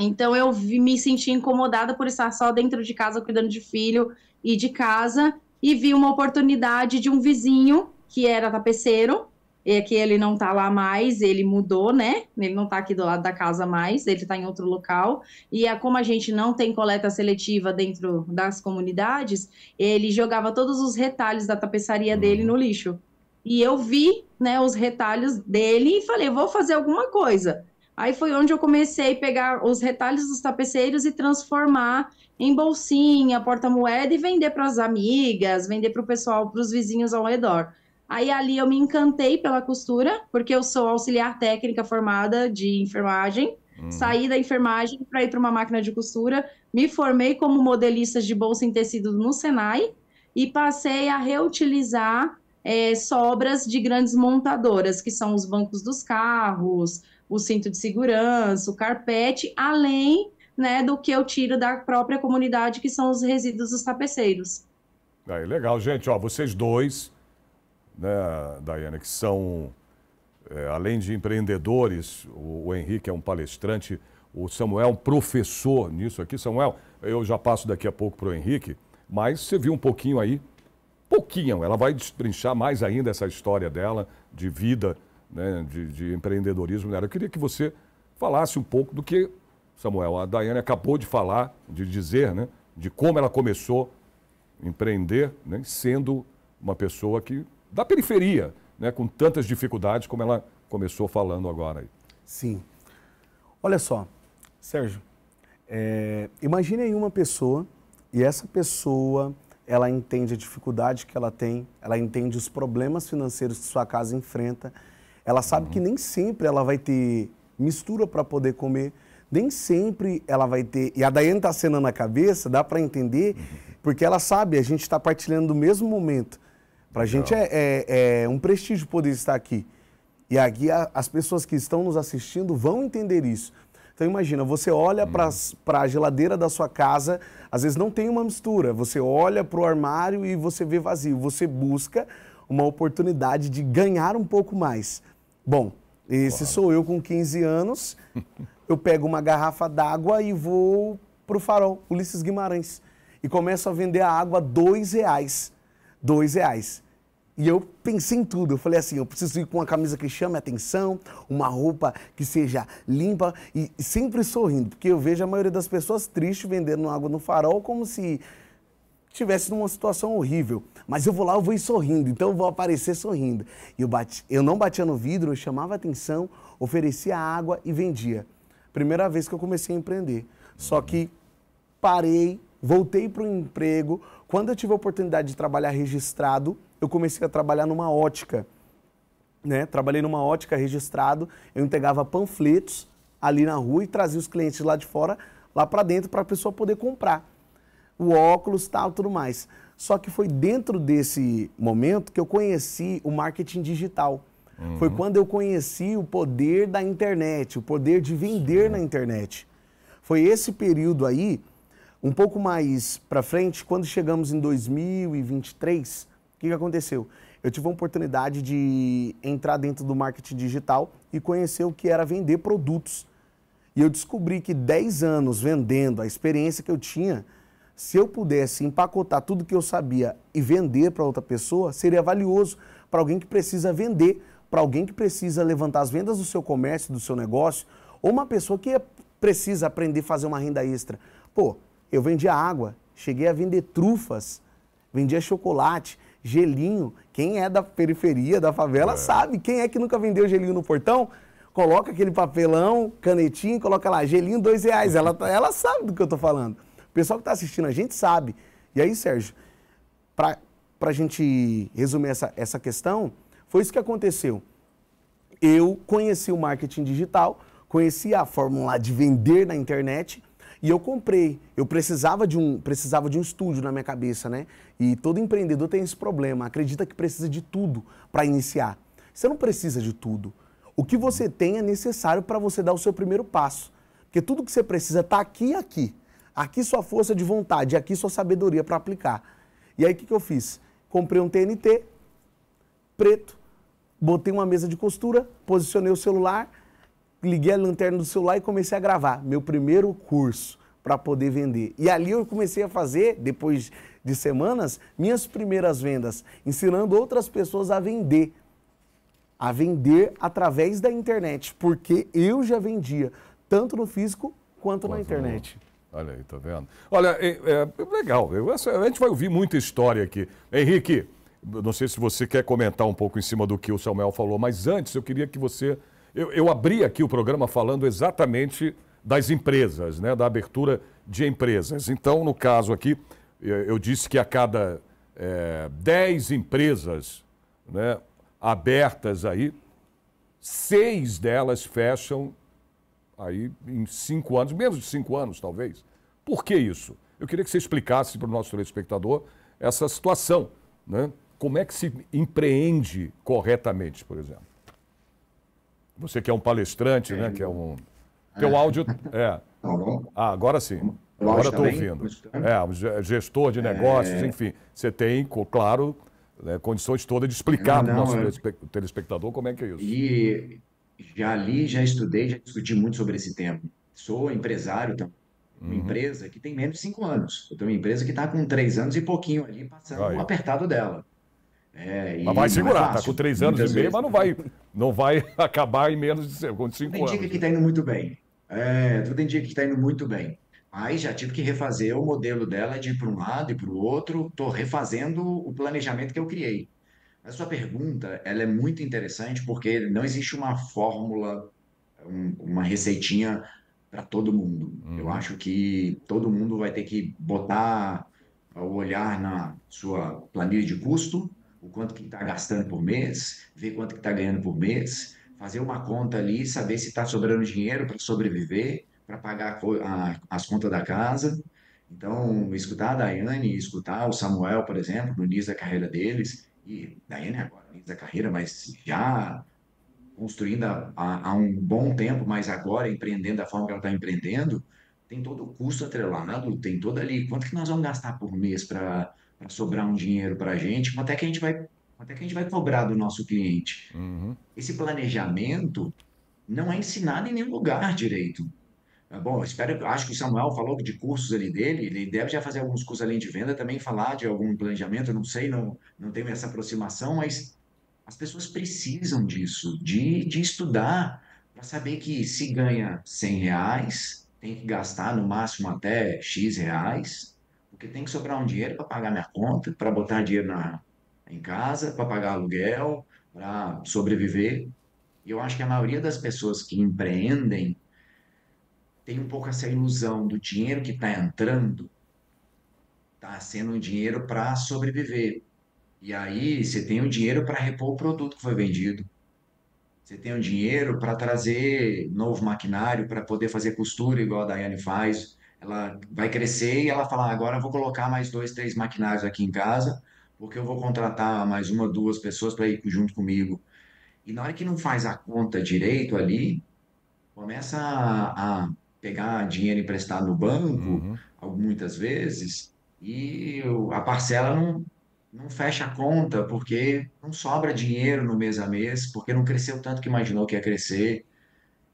[SPEAKER 2] Então eu vi, me senti incomodada por estar só dentro de casa cuidando de filho e de casa e vi uma oportunidade de um vizinho que era tapeceiro e que ele não tá lá mais, ele mudou, né? Ele não tá aqui do lado da casa mais, ele tá em outro local. E ah, como a gente não tem coleta seletiva dentro das comunidades, ele jogava todos os retalhos da tapeçaria uhum. dele no lixo. E eu vi, né, os retalhos dele e falei, vou fazer alguma coisa. Aí foi onde eu comecei a pegar os retalhos dos tapeceiros e transformar em bolsinha, porta-moeda e vender para as amigas, vender para o pessoal, para os vizinhos ao redor. Aí ali eu me encantei pela costura, porque eu sou auxiliar técnica formada de enfermagem. Hum. Saí da enfermagem para ir para uma máquina de costura, me formei como modelista de bolsa em tecido no Senai e passei a reutilizar é, sobras de grandes montadoras, que são os bancos dos carros, o cinto de segurança, o carpete, além né, do que eu tiro da própria comunidade, que são os resíduos dos tapeceiros.
[SPEAKER 1] Aí, legal, gente. Ó, vocês dois, né, Daiane, que são, é, além de empreendedores, o, o Henrique é um palestrante, o Samuel, é um professor nisso aqui. Samuel, eu já passo daqui a pouco para o Henrique, mas você viu um pouquinho aí, pouquinho, ela vai destrinchar mais ainda essa história dela, de vida né, de, de, empreendedorismo. Né? Eu queria que você falasse um pouco do que, Samuel, a Daiane acabou de falar, de dizer, né, de como ela começou a empreender, né, sendo uma pessoa que da periferia, né, com tantas dificuldades como ela começou falando agora. Aí. Sim.
[SPEAKER 3] Olha só, Sérgio, é, imagine aí uma pessoa e essa pessoa ela entende a dificuldade que ela tem, ela entende os problemas financeiros que sua casa enfrenta, ela sabe uhum. que nem sempre ela vai ter mistura para poder comer, nem sempre ela vai ter. E a Daiane tá acenando a cabeça, dá para entender, uhum. porque ela sabe, a gente está partilhando do mesmo momento. Para a gente é, é, é, um prestígio poder estar aqui. E aqui a, as pessoas que estão nos assistindo vão entender isso. Então imagina, você olha para uhum. a geladeira da sua casa, às vezes não tem uma mistura. Você olha para o armário e você vê vazio. Você busca uma oportunidade de ganhar um pouco mais. Bom, esse sou eu com 15 anos. Eu pego uma garrafa d'água e vou pro farol, Ulisses Guimarães. E começo a vender a água dois reais. Dois reais. E eu pensei em tudo. Eu falei assim: eu preciso ir com uma camisa que chame atenção, uma roupa que seja limpa e sempre sorrindo, porque eu vejo a maioria das pessoas triste vendendo água no farol como se estivesse numa situação horrível. Mas eu vou lá, eu vou ir sorrindo, então eu vou aparecer sorrindo. E eu, bati, eu não batia no vidro, eu chamava atenção, oferecia água e vendia. Primeira vez que eu comecei a empreender. Só que parei, voltei para o emprego. Quando eu tive a oportunidade de trabalhar registrado, eu comecei a trabalhar numa ótica. Né? Trabalhei numa ótica registrado, eu entregava panfletos ali na rua e trazia os clientes lá de fora, lá para dentro, para a pessoa poder comprar o óculos, tal, tudo mais. Só que foi dentro desse momento que eu conheci o marketing digital. Uhum. Foi quando eu conheci o poder da internet, o poder de vender Sim. na internet. Foi esse período aí, um pouco mais para frente, quando chegamos em 2023, o que, que aconteceu? Eu tive a oportunidade de entrar dentro do marketing digital e conhecer o que era vender produtos. E eu descobri que 10 anos vendendo, a experiência que eu tinha, se eu pudesse empacotar tudo que eu sabia e vender para outra pessoa, seria valioso para alguém que precisa vender, para alguém que precisa levantar as vendas do seu comércio, do seu negócio, ou uma pessoa que é, precisa aprender a fazer uma renda extra. Pô, eu vendia água, cheguei a vender trufas, vendia chocolate, gelinho. Quem é da periferia, da favela, é. sabe. Quem é que nunca vendeu gelinho no portão? Coloca aquele papelão, canetinho, coloca lá, gelinho, dois reais. Ela, tá, ela sabe do que eu estou falando pessoal que está assistindo a gente sabe. E aí, Sérgio, para a gente resumir essa, essa questão, foi isso que aconteceu. Eu conheci o marketing digital, conheci a fórmula de vender na internet e eu comprei. Eu precisava de um, precisava de um estúdio na minha cabeça, né? E todo empreendedor tem esse problema, acredita que precisa de tudo para iniciar. Você não precisa de tudo. O que você tem é necessário para você dar o seu primeiro passo. Porque tudo que você precisa está aqui e aqui. Aqui sua força de vontade, aqui sua sabedoria para aplicar. E aí o que, que eu fiz? Comprei um TNT preto, botei uma mesa de costura, posicionei o celular, liguei a lanterna do celular e comecei a gravar meu primeiro curso para poder vender. E ali eu comecei a fazer, depois de semanas, minhas primeiras vendas, ensinando outras pessoas a vender. A vender através da internet, porque eu já vendia, tanto no físico quanto, na internet. Não.
[SPEAKER 1] Olha aí, tá vendo? Olha, é, é legal, a gente vai ouvir muita história aqui. Henrique, não sei se você quer comentar um pouco em cima do que o Samuel falou, mas antes eu queria que você. Eu, eu abri aqui o programa falando exatamente das empresas, né? Da abertura de empresas. Então, no caso aqui, eu disse que a cada é, 10 empresas né, abertas aí, seis delas fecham aí em cinco anos, menos de cinco anos talvez. Por que isso? Eu queria que você explicasse para o nosso telespectador essa situação. Né? Como é que se empreende corretamente, por exemplo? Você que é um palestrante, é, né? Que é um. É. Teu é. áudio. É. Tá ah, agora sim. Agora estou ouvindo. É, um gestor de é. negócios, é. enfim. Você tem, claro, né, condições todas de explicar para o nosso é. telespectador como é que é isso. E já li, já estudei, já discuti muito
[SPEAKER 4] sobre esse tema. Sou empresário também. Uma uhum. empresa que tem menos de cinco anos. Eu tenho uma empresa que está com três anos e pouquinho ali, passando o um apertado dela. É, mas vai é segurar, está tá com três anos e meio, vezes. mas não vai,
[SPEAKER 1] não vai acabar em menos de cinco, anos. Tem dia que está
[SPEAKER 4] indo muito bem. É, tudo indica que está indo muito bem. Mas já tive que refazer o modelo dela de ir para um lado e para o outro. Estou refazendo o planejamento que eu criei. A sua pergunta ela é muito interessante porque não existe uma fórmula, um, uma receitinha para todo mundo. Uhum. Eu acho que todo mundo vai ter que botar o olhar na sua planilha de custo, o quanto que está gastando por mês, ver quanto que está ganhando por mês, fazer uma conta ali, saber se está sobrando dinheiro para sobreviver, para pagar a, as contas da casa. Então, escutar a Daiane, escutar o Samuel, por exemplo, no início da carreira deles, e né, agora, início da carreira, mas já construindo há, um bom tempo, mas agora empreendendo da forma que ela está empreendendo, tem todo o custo atrelado, né, tem todo ali, quanto que nós vamos gastar por mês para sobrar um dinheiro para a gente, quanto é que a gente vai até que a gente vai cobrar do nosso cliente. Uhum. Esse planejamento não é ensinado em nenhum lugar direito. É bom, espero, acho que o Samuel falou de cursos ali dele, ele deve já fazer alguns cursos além de venda, também falar de algum planejamento, não sei, não, não tenho essa aproximação, mas as pessoas precisam disso, de, de estudar, para saber que se ganha 100 reais, tem que gastar no máximo até X reais, porque tem que sobrar um dinheiro para pagar minha conta, para botar dinheiro na, em casa, para pagar aluguel, para sobreviver. E eu acho que a maioria das pessoas que empreendem tem um pouco essa ilusão do dinheiro que está entrando está sendo um dinheiro para sobreviver. E aí você tem o um dinheiro para repor o produto que foi vendido. Você tem o um dinheiro para trazer novo maquinário para poder fazer costura igual a Daiane faz. Ela vai crescer e ela fala: ah, agora eu vou colocar mais dois, três maquinários aqui em casa, porque eu vou contratar mais uma, duas pessoas para ir junto comigo. E na hora que não faz a conta direito ali, começa a, a pegar dinheiro emprestado no banco, uhum. muitas vezes, e a parcela não, não fecha a conta, porque não sobra dinheiro no mês a mês, porque não cresceu tanto que imaginou que ia crescer.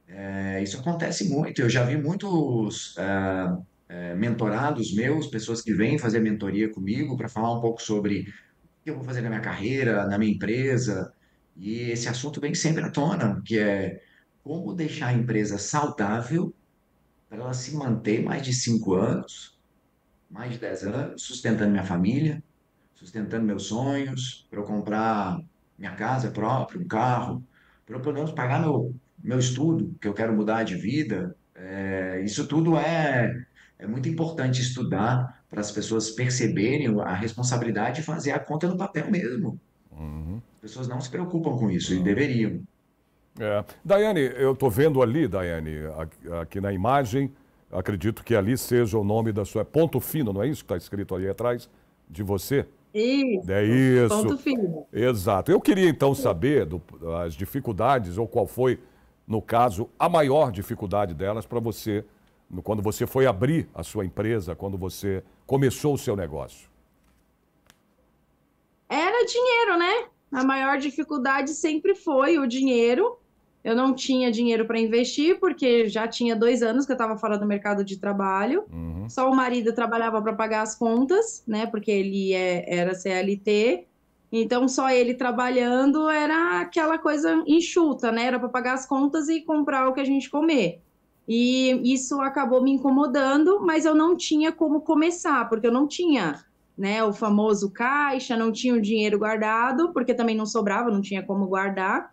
[SPEAKER 4] É, isso acontece muito. Eu já vi muitos é, é, mentorados meus, pessoas que vêm fazer mentoria comigo para falar um pouco sobre o que eu vou fazer na minha carreira, na minha empresa. E esse assunto vem sempre à tona, que é como deixar a empresa saudável ela se manter mais de cinco anos, mais de dez anos, sustentando minha família, sustentando meus sonhos, para eu comprar minha casa própria, um carro, para eu poder pagar meu, meu estudo, que eu quero mudar de vida. É, isso tudo é, é muito importante estudar para as pessoas perceberem a responsabilidade e fazer a conta no papel mesmo. Uhum. As pessoas não se preocupam com isso uhum. e deveriam.
[SPEAKER 1] É. Daiane, eu estou vendo ali, Daiane, aqui na imagem, acredito que ali seja o nome da sua. É Ponto fino, não é isso que está escrito ali atrás de você? Isso. É isso. Ponto fino. Exato. Eu queria então saber do, as dificuldades ou qual foi, no caso, a maior dificuldade delas para você quando você foi abrir a sua empresa, quando você começou o seu negócio.
[SPEAKER 2] Era dinheiro, né? A maior dificuldade sempre foi o dinheiro eu não tinha dinheiro para investir, porque já tinha dois anos que eu estava fora do mercado de trabalho. Uhum. Só o marido trabalhava para pagar as contas, né? Porque ele é, era CLT. Então, só ele trabalhando era aquela coisa enxuta, né? Era para pagar as contas e comprar o que a gente comer. E isso acabou me incomodando, mas eu não tinha como começar, porque eu não tinha né, o famoso caixa, não tinha o dinheiro guardado, porque também não sobrava, não tinha como guardar.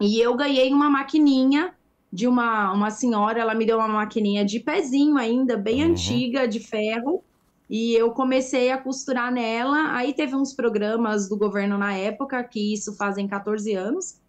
[SPEAKER 2] E eu ganhei uma maquininha de uma, uma senhora, ela me deu uma maquininha de pezinho ainda, bem uhum. antiga, de ferro. E eu comecei a costurar nela. Aí teve uns programas do governo na época, que isso fazem 14 anos,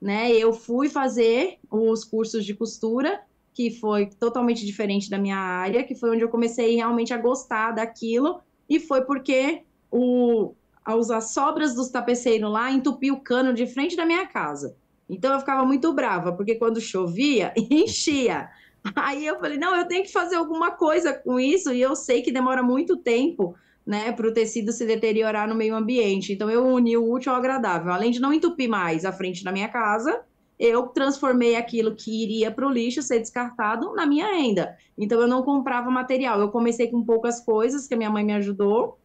[SPEAKER 2] né? Eu fui fazer os cursos de costura, que foi totalmente diferente da minha área, que foi onde eu comecei realmente a gostar daquilo. E foi porque o, as sobras dos tapeceiros lá entupiu o cano de frente da minha casa. Então eu ficava muito brava, porque quando chovia, enchia. Aí eu falei, não, eu tenho que fazer alguma coisa com isso, e eu sei que demora muito tempo, né, para o tecido se deteriorar no meio ambiente. Então eu uni o útil ao agradável. Além de não entupir mais a frente da minha casa, eu transformei aquilo que iria para o lixo ser descartado na minha renda. Então eu não comprava material. Eu comecei com poucas coisas que a minha mãe me ajudou,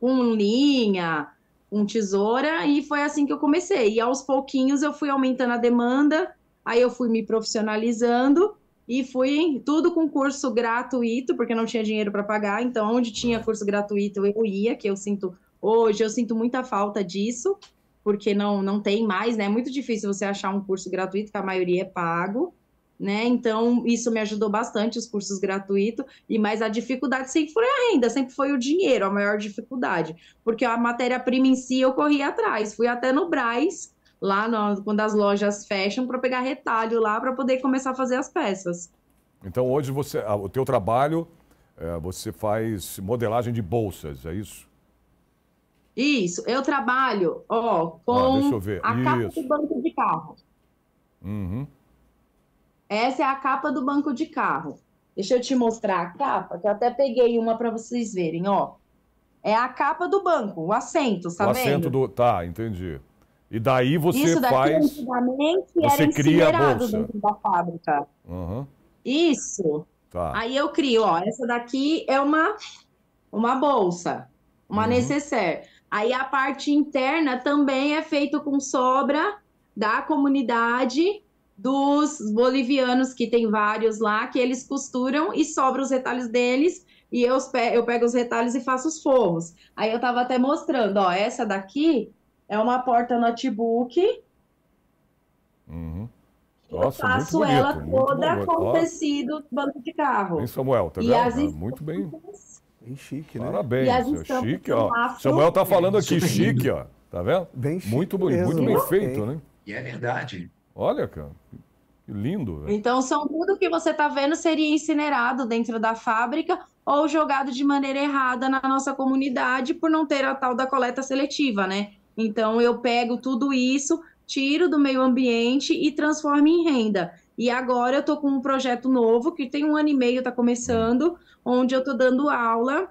[SPEAKER 2] com linha, com tesoura e foi assim que eu comecei. E aos pouquinhos eu fui aumentando a demanda, aí eu fui me profissionalizando e fui tudo com curso gratuito, porque não tinha dinheiro para pagar, então onde tinha curso gratuito eu ia, que eu sinto hoje eu sinto muita falta disso, porque não não tem mais, né? É muito difícil você achar um curso gratuito que a maioria é pago né? Então, isso me ajudou bastante, os cursos gratuitos, e mas a dificuldade sempre foi a renda, sempre foi o dinheiro, a maior dificuldade, porque a matéria-prima em si eu corri atrás, fui até no Braz, lá no, quando as lojas fecham, para pegar retalho lá, para poder começar a fazer as peças.
[SPEAKER 1] Então, hoje, você, o teu trabalho, é, você faz modelagem de bolsas, é isso?
[SPEAKER 2] Isso, eu trabalho, ó, ah, com ah, a capa do banco de carro. Uhum. Essa é a capa do banco de carro. Deixa eu te mostrar a capa, que eu até peguei uma para vocês verem, ó. É a capa do banco, o assento, tá o vendo? assento
[SPEAKER 1] do, tá, entendi. E daí você Isso daqui faz,
[SPEAKER 2] antigamente você era cria a bolsa dentro da fábrica. Uhum. Isso. Tá. Aí eu crio, ó, essa daqui é uma uma bolsa, uma uhum. necessaire. Aí a parte interna também é feito com sobra da comunidade dos bolivianos, que tem vários lá, que eles costuram e sobram os retalhos deles, e eu, eu pego os retalhos e faço os forros. Aí eu estava até mostrando, ó, essa daqui é uma porta notebook.
[SPEAKER 1] Uhum. Nossa, eu faço ela toda com
[SPEAKER 2] tecido banco de carro. Hein,
[SPEAKER 1] Samuel, tá e vendo? As ah, muito bem. Bem chique, né? Parabéns, chique, ó. Afro... Samuel tá falando é, aqui, chique, ó. Tá vendo? Bem chique. Muito, bonito, muito bem feito, né? E é verdade. Olha, cara, que lindo.
[SPEAKER 2] Véio. Então, são tudo que você está vendo seria incinerado dentro da fábrica ou jogado de maneira errada na nossa comunidade por não ter a tal da coleta seletiva, né? Então, eu pego tudo isso, tiro do meio ambiente e transformo em renda. E agora eu estou com um projeto novo, que tem um ano e meio, está começando, onde eu estou dando aula,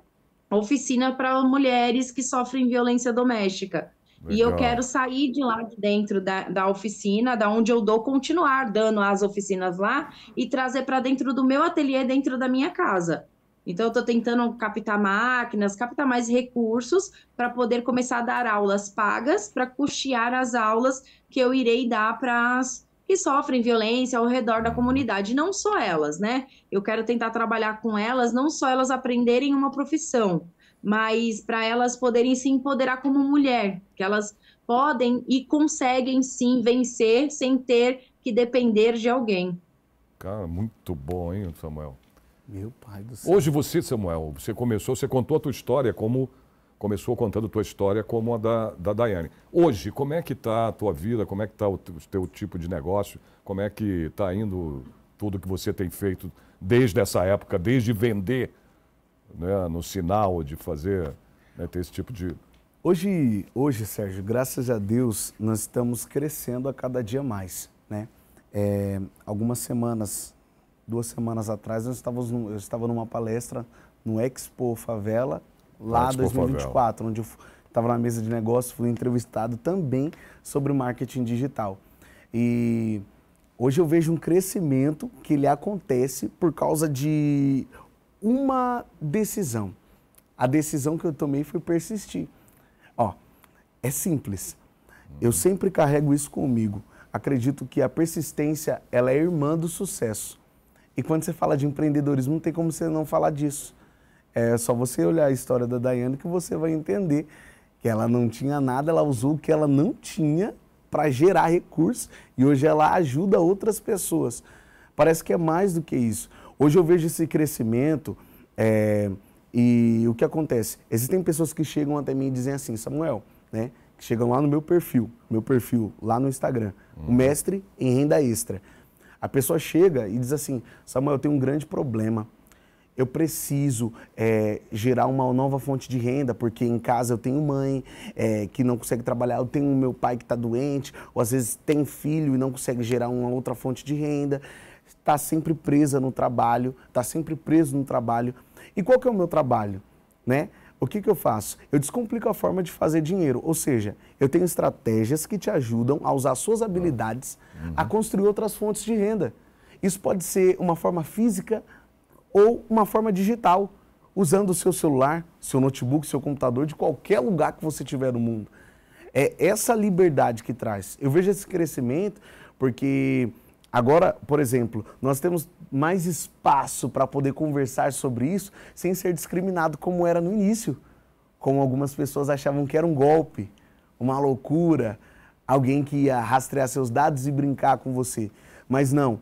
[SPEAKER 2] oficina para mulheres que sofrem violência doméstica. Legal. E eu quero sair de lá de dentro da, da oficina, da onde eu dou, continuar dando as oficinas lá e trazer para dentro do meu ateliê, dentro da minha casa. Então, eu estou tentando captar máquinas, captar mais recursos para poder começar a dar aulas pagas, para custear as aulas que eu irei dar para as que sofrem violência ao redor da comunidade. Não só elas, né? Eu quero tentar trabalhar com elas, não só elas aprenderem uma profissão, mas para elas poderem se empoderar como mulher, que elas podem e conseguem sim vencer sem ter que depender de alguém.
[SPEAKER 1] Cara, muito bom, hein, Samuel?
[SPEAKER 3] Meu pai do céu. Hoje você,
[SPEAKER 1] Samuel, você começou, você contou a tua história como começou contando a tua história como a da, da Daiane. Hoje, como é que está a tua vida? Como é que está o, teu tipo de negócio? Como é que está indo tudo que você tem feito desde essa época, desde vender né, no sinal de fazer,
[SPEAKER 3] né, ter esse tipo de. Hoje, hoje, Sérgio, graças a Deus, nós estamos crescendo a cada dia mais. Né? É, algumas semanas, duas semanas atrás, nós estávamos eu estava numa palestra no Expo Favela, lá ah, em 2024, Favela. onde eu estava na mesa de negócios fui entrevistado também sobre marketing digital. E hoje eu vejo um crescimento que ele acontece por causa de uma decisão. A decisão que eu tomei foi persistir. Ó, é simples. Eu sempre carrego isso comigo. Acredito que a persistência ela é irmã do sucesso. E quando você fala de empreendedorismo, não tem como você não falar disso. É só você olhar a história da Dayane que você vai entender que ela não tinha nada, ela usou o que ela não tinha para gerar recursos e hoje ela ajuda outras pessoas. Parece que é mais do que isso. Hoje eu vejo esse crescimento é, e o que acontece? Existem pessoas que chegam até mim e dizem assim, Samuel, né? Que chegam lá no meu perfil, meu perfil lá no Instagram, uhum. o mestre em renda extra. A pessoa chega e diz assim, Samuel, eu tenho um grande problema. Eu preciso é, gerar uma nova fonte de renda, porque em casa eu tenho mãe é, que não consegue trabalhar, eu tenho meu pai que está doente, ou às vezes tem filho e não consegue gerar uma outra fonte de renda está sempre presa no trabalho, está sempre preso no trabalho. E qual que é o meu trabalho? Né? O que, que eu faço? Eu descomplico a forma de fazer dinheiro, ou seja, eu tenho estratégias que te ajudam a usar suas habilidades uhum. a construir outras fontes de renda. Isso pode ser uma forma física ou uma forma digital, usando o seu celular, seu notebook, seu computador, de qualquer lugar que você tiver no mundo. É essa liberdade que traz. Eu vejo esse crescimento porque Agora, por exemplo, nós temos mais espaço para poder conversar sobre isso sem ser discriminado como era no início, como algumas pessoas achavam que era um golpe, uma loucura, alguém que ia rastrear seus dados e brincar com você. Mas não.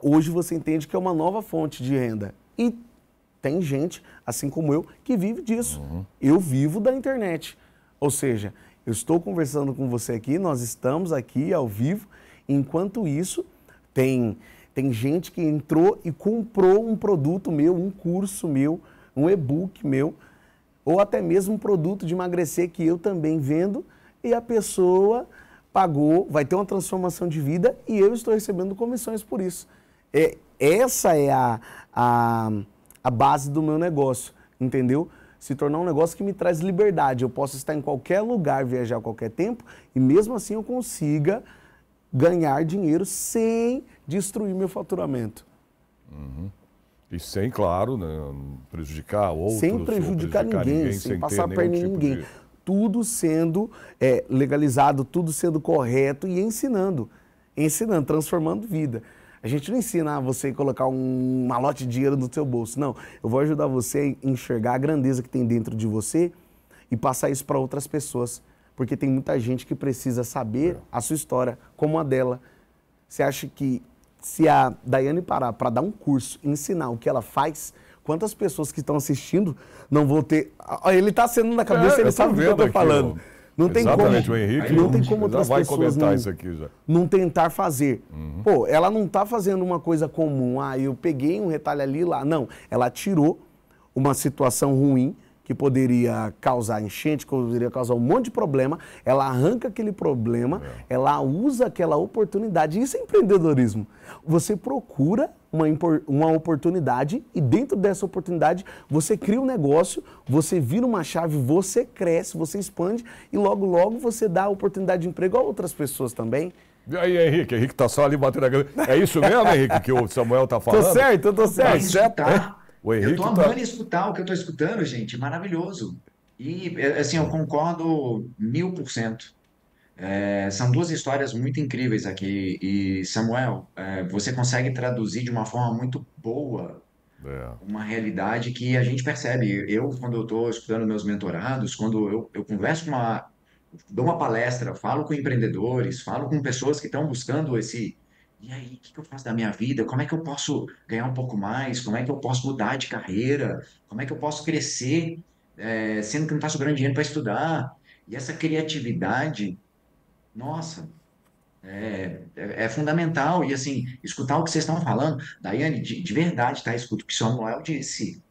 [SPEAKER 3] Hoje você entende que é uma nova fonte de renda. E tem gente, assim como eu, que vive disso. Uhum. Eu vivo da internet. Ou seja, eu estou conversando com você aqui, nós estamos aqui ao vivo. Enquanto isso, tem, tem gente que entrou e comprou um produto meu, um curso meu, um e-book meu, ou até mesmo um produto de emagrecer que eu também vendo, e a pessoa pagou, vai ter uma transformação de vida e eu estou recebendo comissões por isso. É, essa é a, a, a base do meu negócio, entendeu? Se tornar um negócio que me traz liberdade. Eu posso estar em qualquer lugar, viajar a qualquer tempo e mesmo assim eu consiga ganhar dinheiro sem destruir meu faturamento.
[SPEAKER 1] Uhum. E sem, claro, né, prejudicar outros. Sem prejudicar, ou prejudicar ninguém, ninguém, sem, sem passar a perna em tipo ninguém. De...
[SPEAKER 3] Tudo sendo é, legalizado, tudo sendo correto e ensinando. Ensinando, transformando vida. A gente não ensina ah, você colocar um malote de dinheiro no seu bolso, não. Eu vou ajudar você a enxergar a grandeza que tem dentro de você e passar isso para outras pessoas. Porque tem muita gente que precisa saber é. a sua história, como a dela. Você acha que se a Daiane parar para dar um curso, ensinar o que ela faz, quantas pessoas que estão assistindo não vão ter. Ele está sendo na cabeça, é, ele sabe o que eu estou falando. Aqui, não tem Exatamente, como, o Henrique não tem como outras vai pessoas comentar não, isso aqui já. não tentar fazer. Uhum. Pô, ela não está fazendo uma coisa comum. Ah, eu peguei um retalho ali lá. Não, ela tirou uma situação ruim que poderia causar enchente, que poderia causar um monte de problema, ela arranca aquele problema, é. ela usa aquela oportunidade. Isso é empreendedorismo. Você procura uma, uma oportunidade e dentro dessa oportunidade você cria um negócio, você vira uma chave, você cresce, você expande e logo, logo você dá a oportunidade de emprego a outras pessoas também.
[SPEAKER 1] E aí, Henrique? Henrique tá só ali batendo a cabeça. É isso mesmo, Henrique, que o Samuel tá falando? Tô certo, eu tô certo. Tá certo. É? Tá. O Henrique eu tô tá- amando tá...
[SPEAKER 4] escutar o que eu tô escutando, gente, maravilhoso. E, é, assim, eu concordo mil por cento. É, são duas histórias muito incríveis aqui. E, Samuel, é, você consegue traduzir de uma forma muito boa é. uma realidade que a gente percebe. Eu, quando eu estou escutando meus mentorados, quando eu, eu converso com uma. dou uma palestra, falo com empreendedores, falo com pessoas que estão buscando esse e aí, o que, eu faço da minha vida? Como é que eu posso ganhar um pouco mais? Como é que eu posso mudar de carreira? Como é que eu posso crescer, é, sendo que não está sobrando dinheiro para estudar? E essa criatividade, nossa, é, é, é, fundamental. E assim, escutar o que vocês estão falando, Daiane, de, de verdade, tá? Escuta o que o Samuel disse.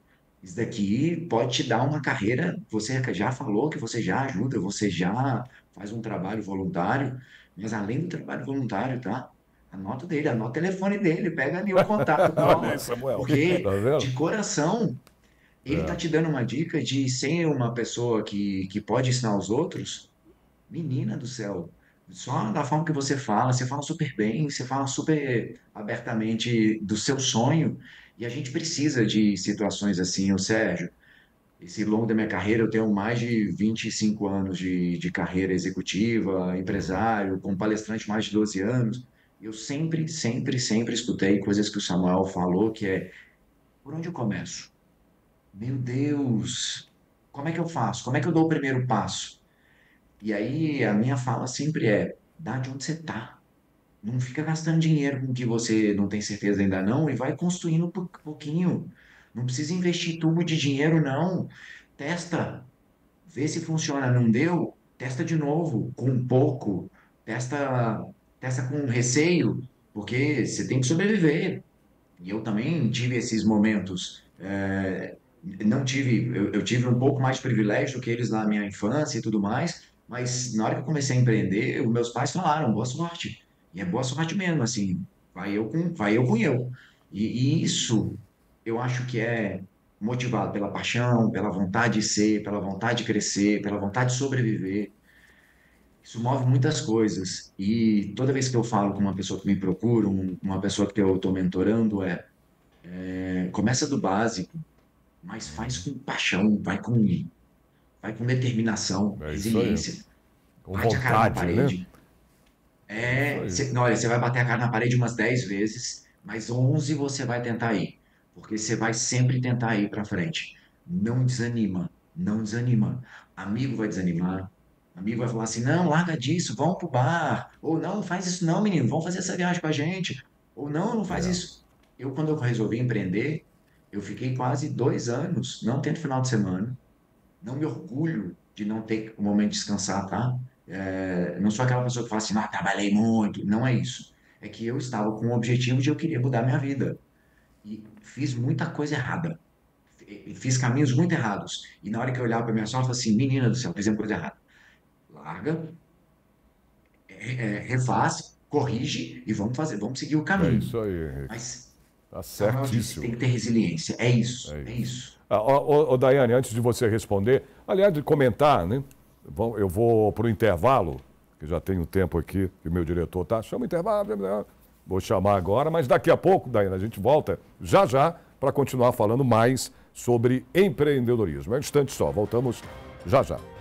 [SPEAKER 4] Isso daqui pode te dar uma carreira. Você já falou que você já ajuda, você já faz um trabalho voluntário, mas além do trabalho voluntário, tá? Anota dele, anota o telefone dele, pega ali o contato. Olha aí, Samuel. Porque, tá de coração, ele está é. te dando uma dica de ser uma pessoa que, que pode ensinar os outros. Menina do céu, só da forma que você fala, você fala super bem, você fala super abertamente do seu sonho. E a gente precisa de situações assim, o Sérgio. Esse longo da minha carreira, eu tenho mais de 25 anos de, de carreira executiva, empresário, como palestrante mais de 12 anos. Eu sempre, sempre, sempre escutei coisas que o Samuel falou, que é por onde eu começo? Meu Deus, como é que eu faço? Como é que eu dou o primeiro passo? E aí a minha fala sempre é: dá de onde você tá. Não fica gastando dinheiro com que você não tem certeza ainda não e vai construindo um pouquinho. Não precisa investir tudo de dinheiro não. Testa, vê se funciona, não deu, testa de novo, com pouco, testa testa com receio, porque você tem que sobreviver. E eu também tive esses momentos. É, não tive, eu, eu, tive um pouco mais de privilégio que eles na minha infância e tudo mais, mas na hora que eu comecei a empreender, os meus pais falaram boa sorte. E é boa sorte mesmo, assim, vai eu com, vai eu, com eu. E, e isso eu acho que é motivado pela paixão, pela vontade de ser, pela vontade de crescer, pela vontade de sobreviver. Isso move muitas coisas. E toda vez que eu falo com uma pessoa que me procura, uma pessoa que eu estou mentorando, é, é, começa do básico, mas faz com paixão, vai com, vai com determinação, é resiliência. Com Bate vontade, a cara na né? parede. Né? É, é cê, não, olha, você vai bater a cara na parede umas 10 vezes, mas 11 você vai tentar ir, porque você vai sempre tentar ir para frente. Não desanima, não desanima. Amigo vai desanimar, Amigo vai falar assim: não, larga disso, vão pro bar. Ou não, faz isso, não, menino, vão fazer essa viagem com a gente. Ou não, não faz é. isso. Eu, quando eu resolvi empreender, eu fiquei quase dois anos não tendo final de semana. Não me orgulho de não ter um momento de descansar, tá? É, não sou aquela pessoa que fala assim, ah, trabalhei muito. Não é isso. É que eu estava com o objetivo de eu queria mudar minha vida. E fiz muita coisa errada. Fiz caminhos muito errados. E na hora que eu olhava para minha sorte, eu falei assim, menina do céu, fizemos coisa errada larga, é, é refaz, corrige e vamos fazer, vamos seguir o caminho. É isso aí, Henrique. Mas, tá certíssimo. tem que ter resiliência. É isso, é isso. É isso.
[SPEAKER 1] Ah, oh, oh, Daiane, antes de você responder, aliás, de comentar, né? Eu vou para o intervalo, que já tenho tempo aqui, que meu diretor tá, chama o intervalo, né, vou chamar agora, mas daqui a pouco, Daiane, a gente volta já já para continuar falando mais sobre empreendedorismo. É um instante só, voltamos já já.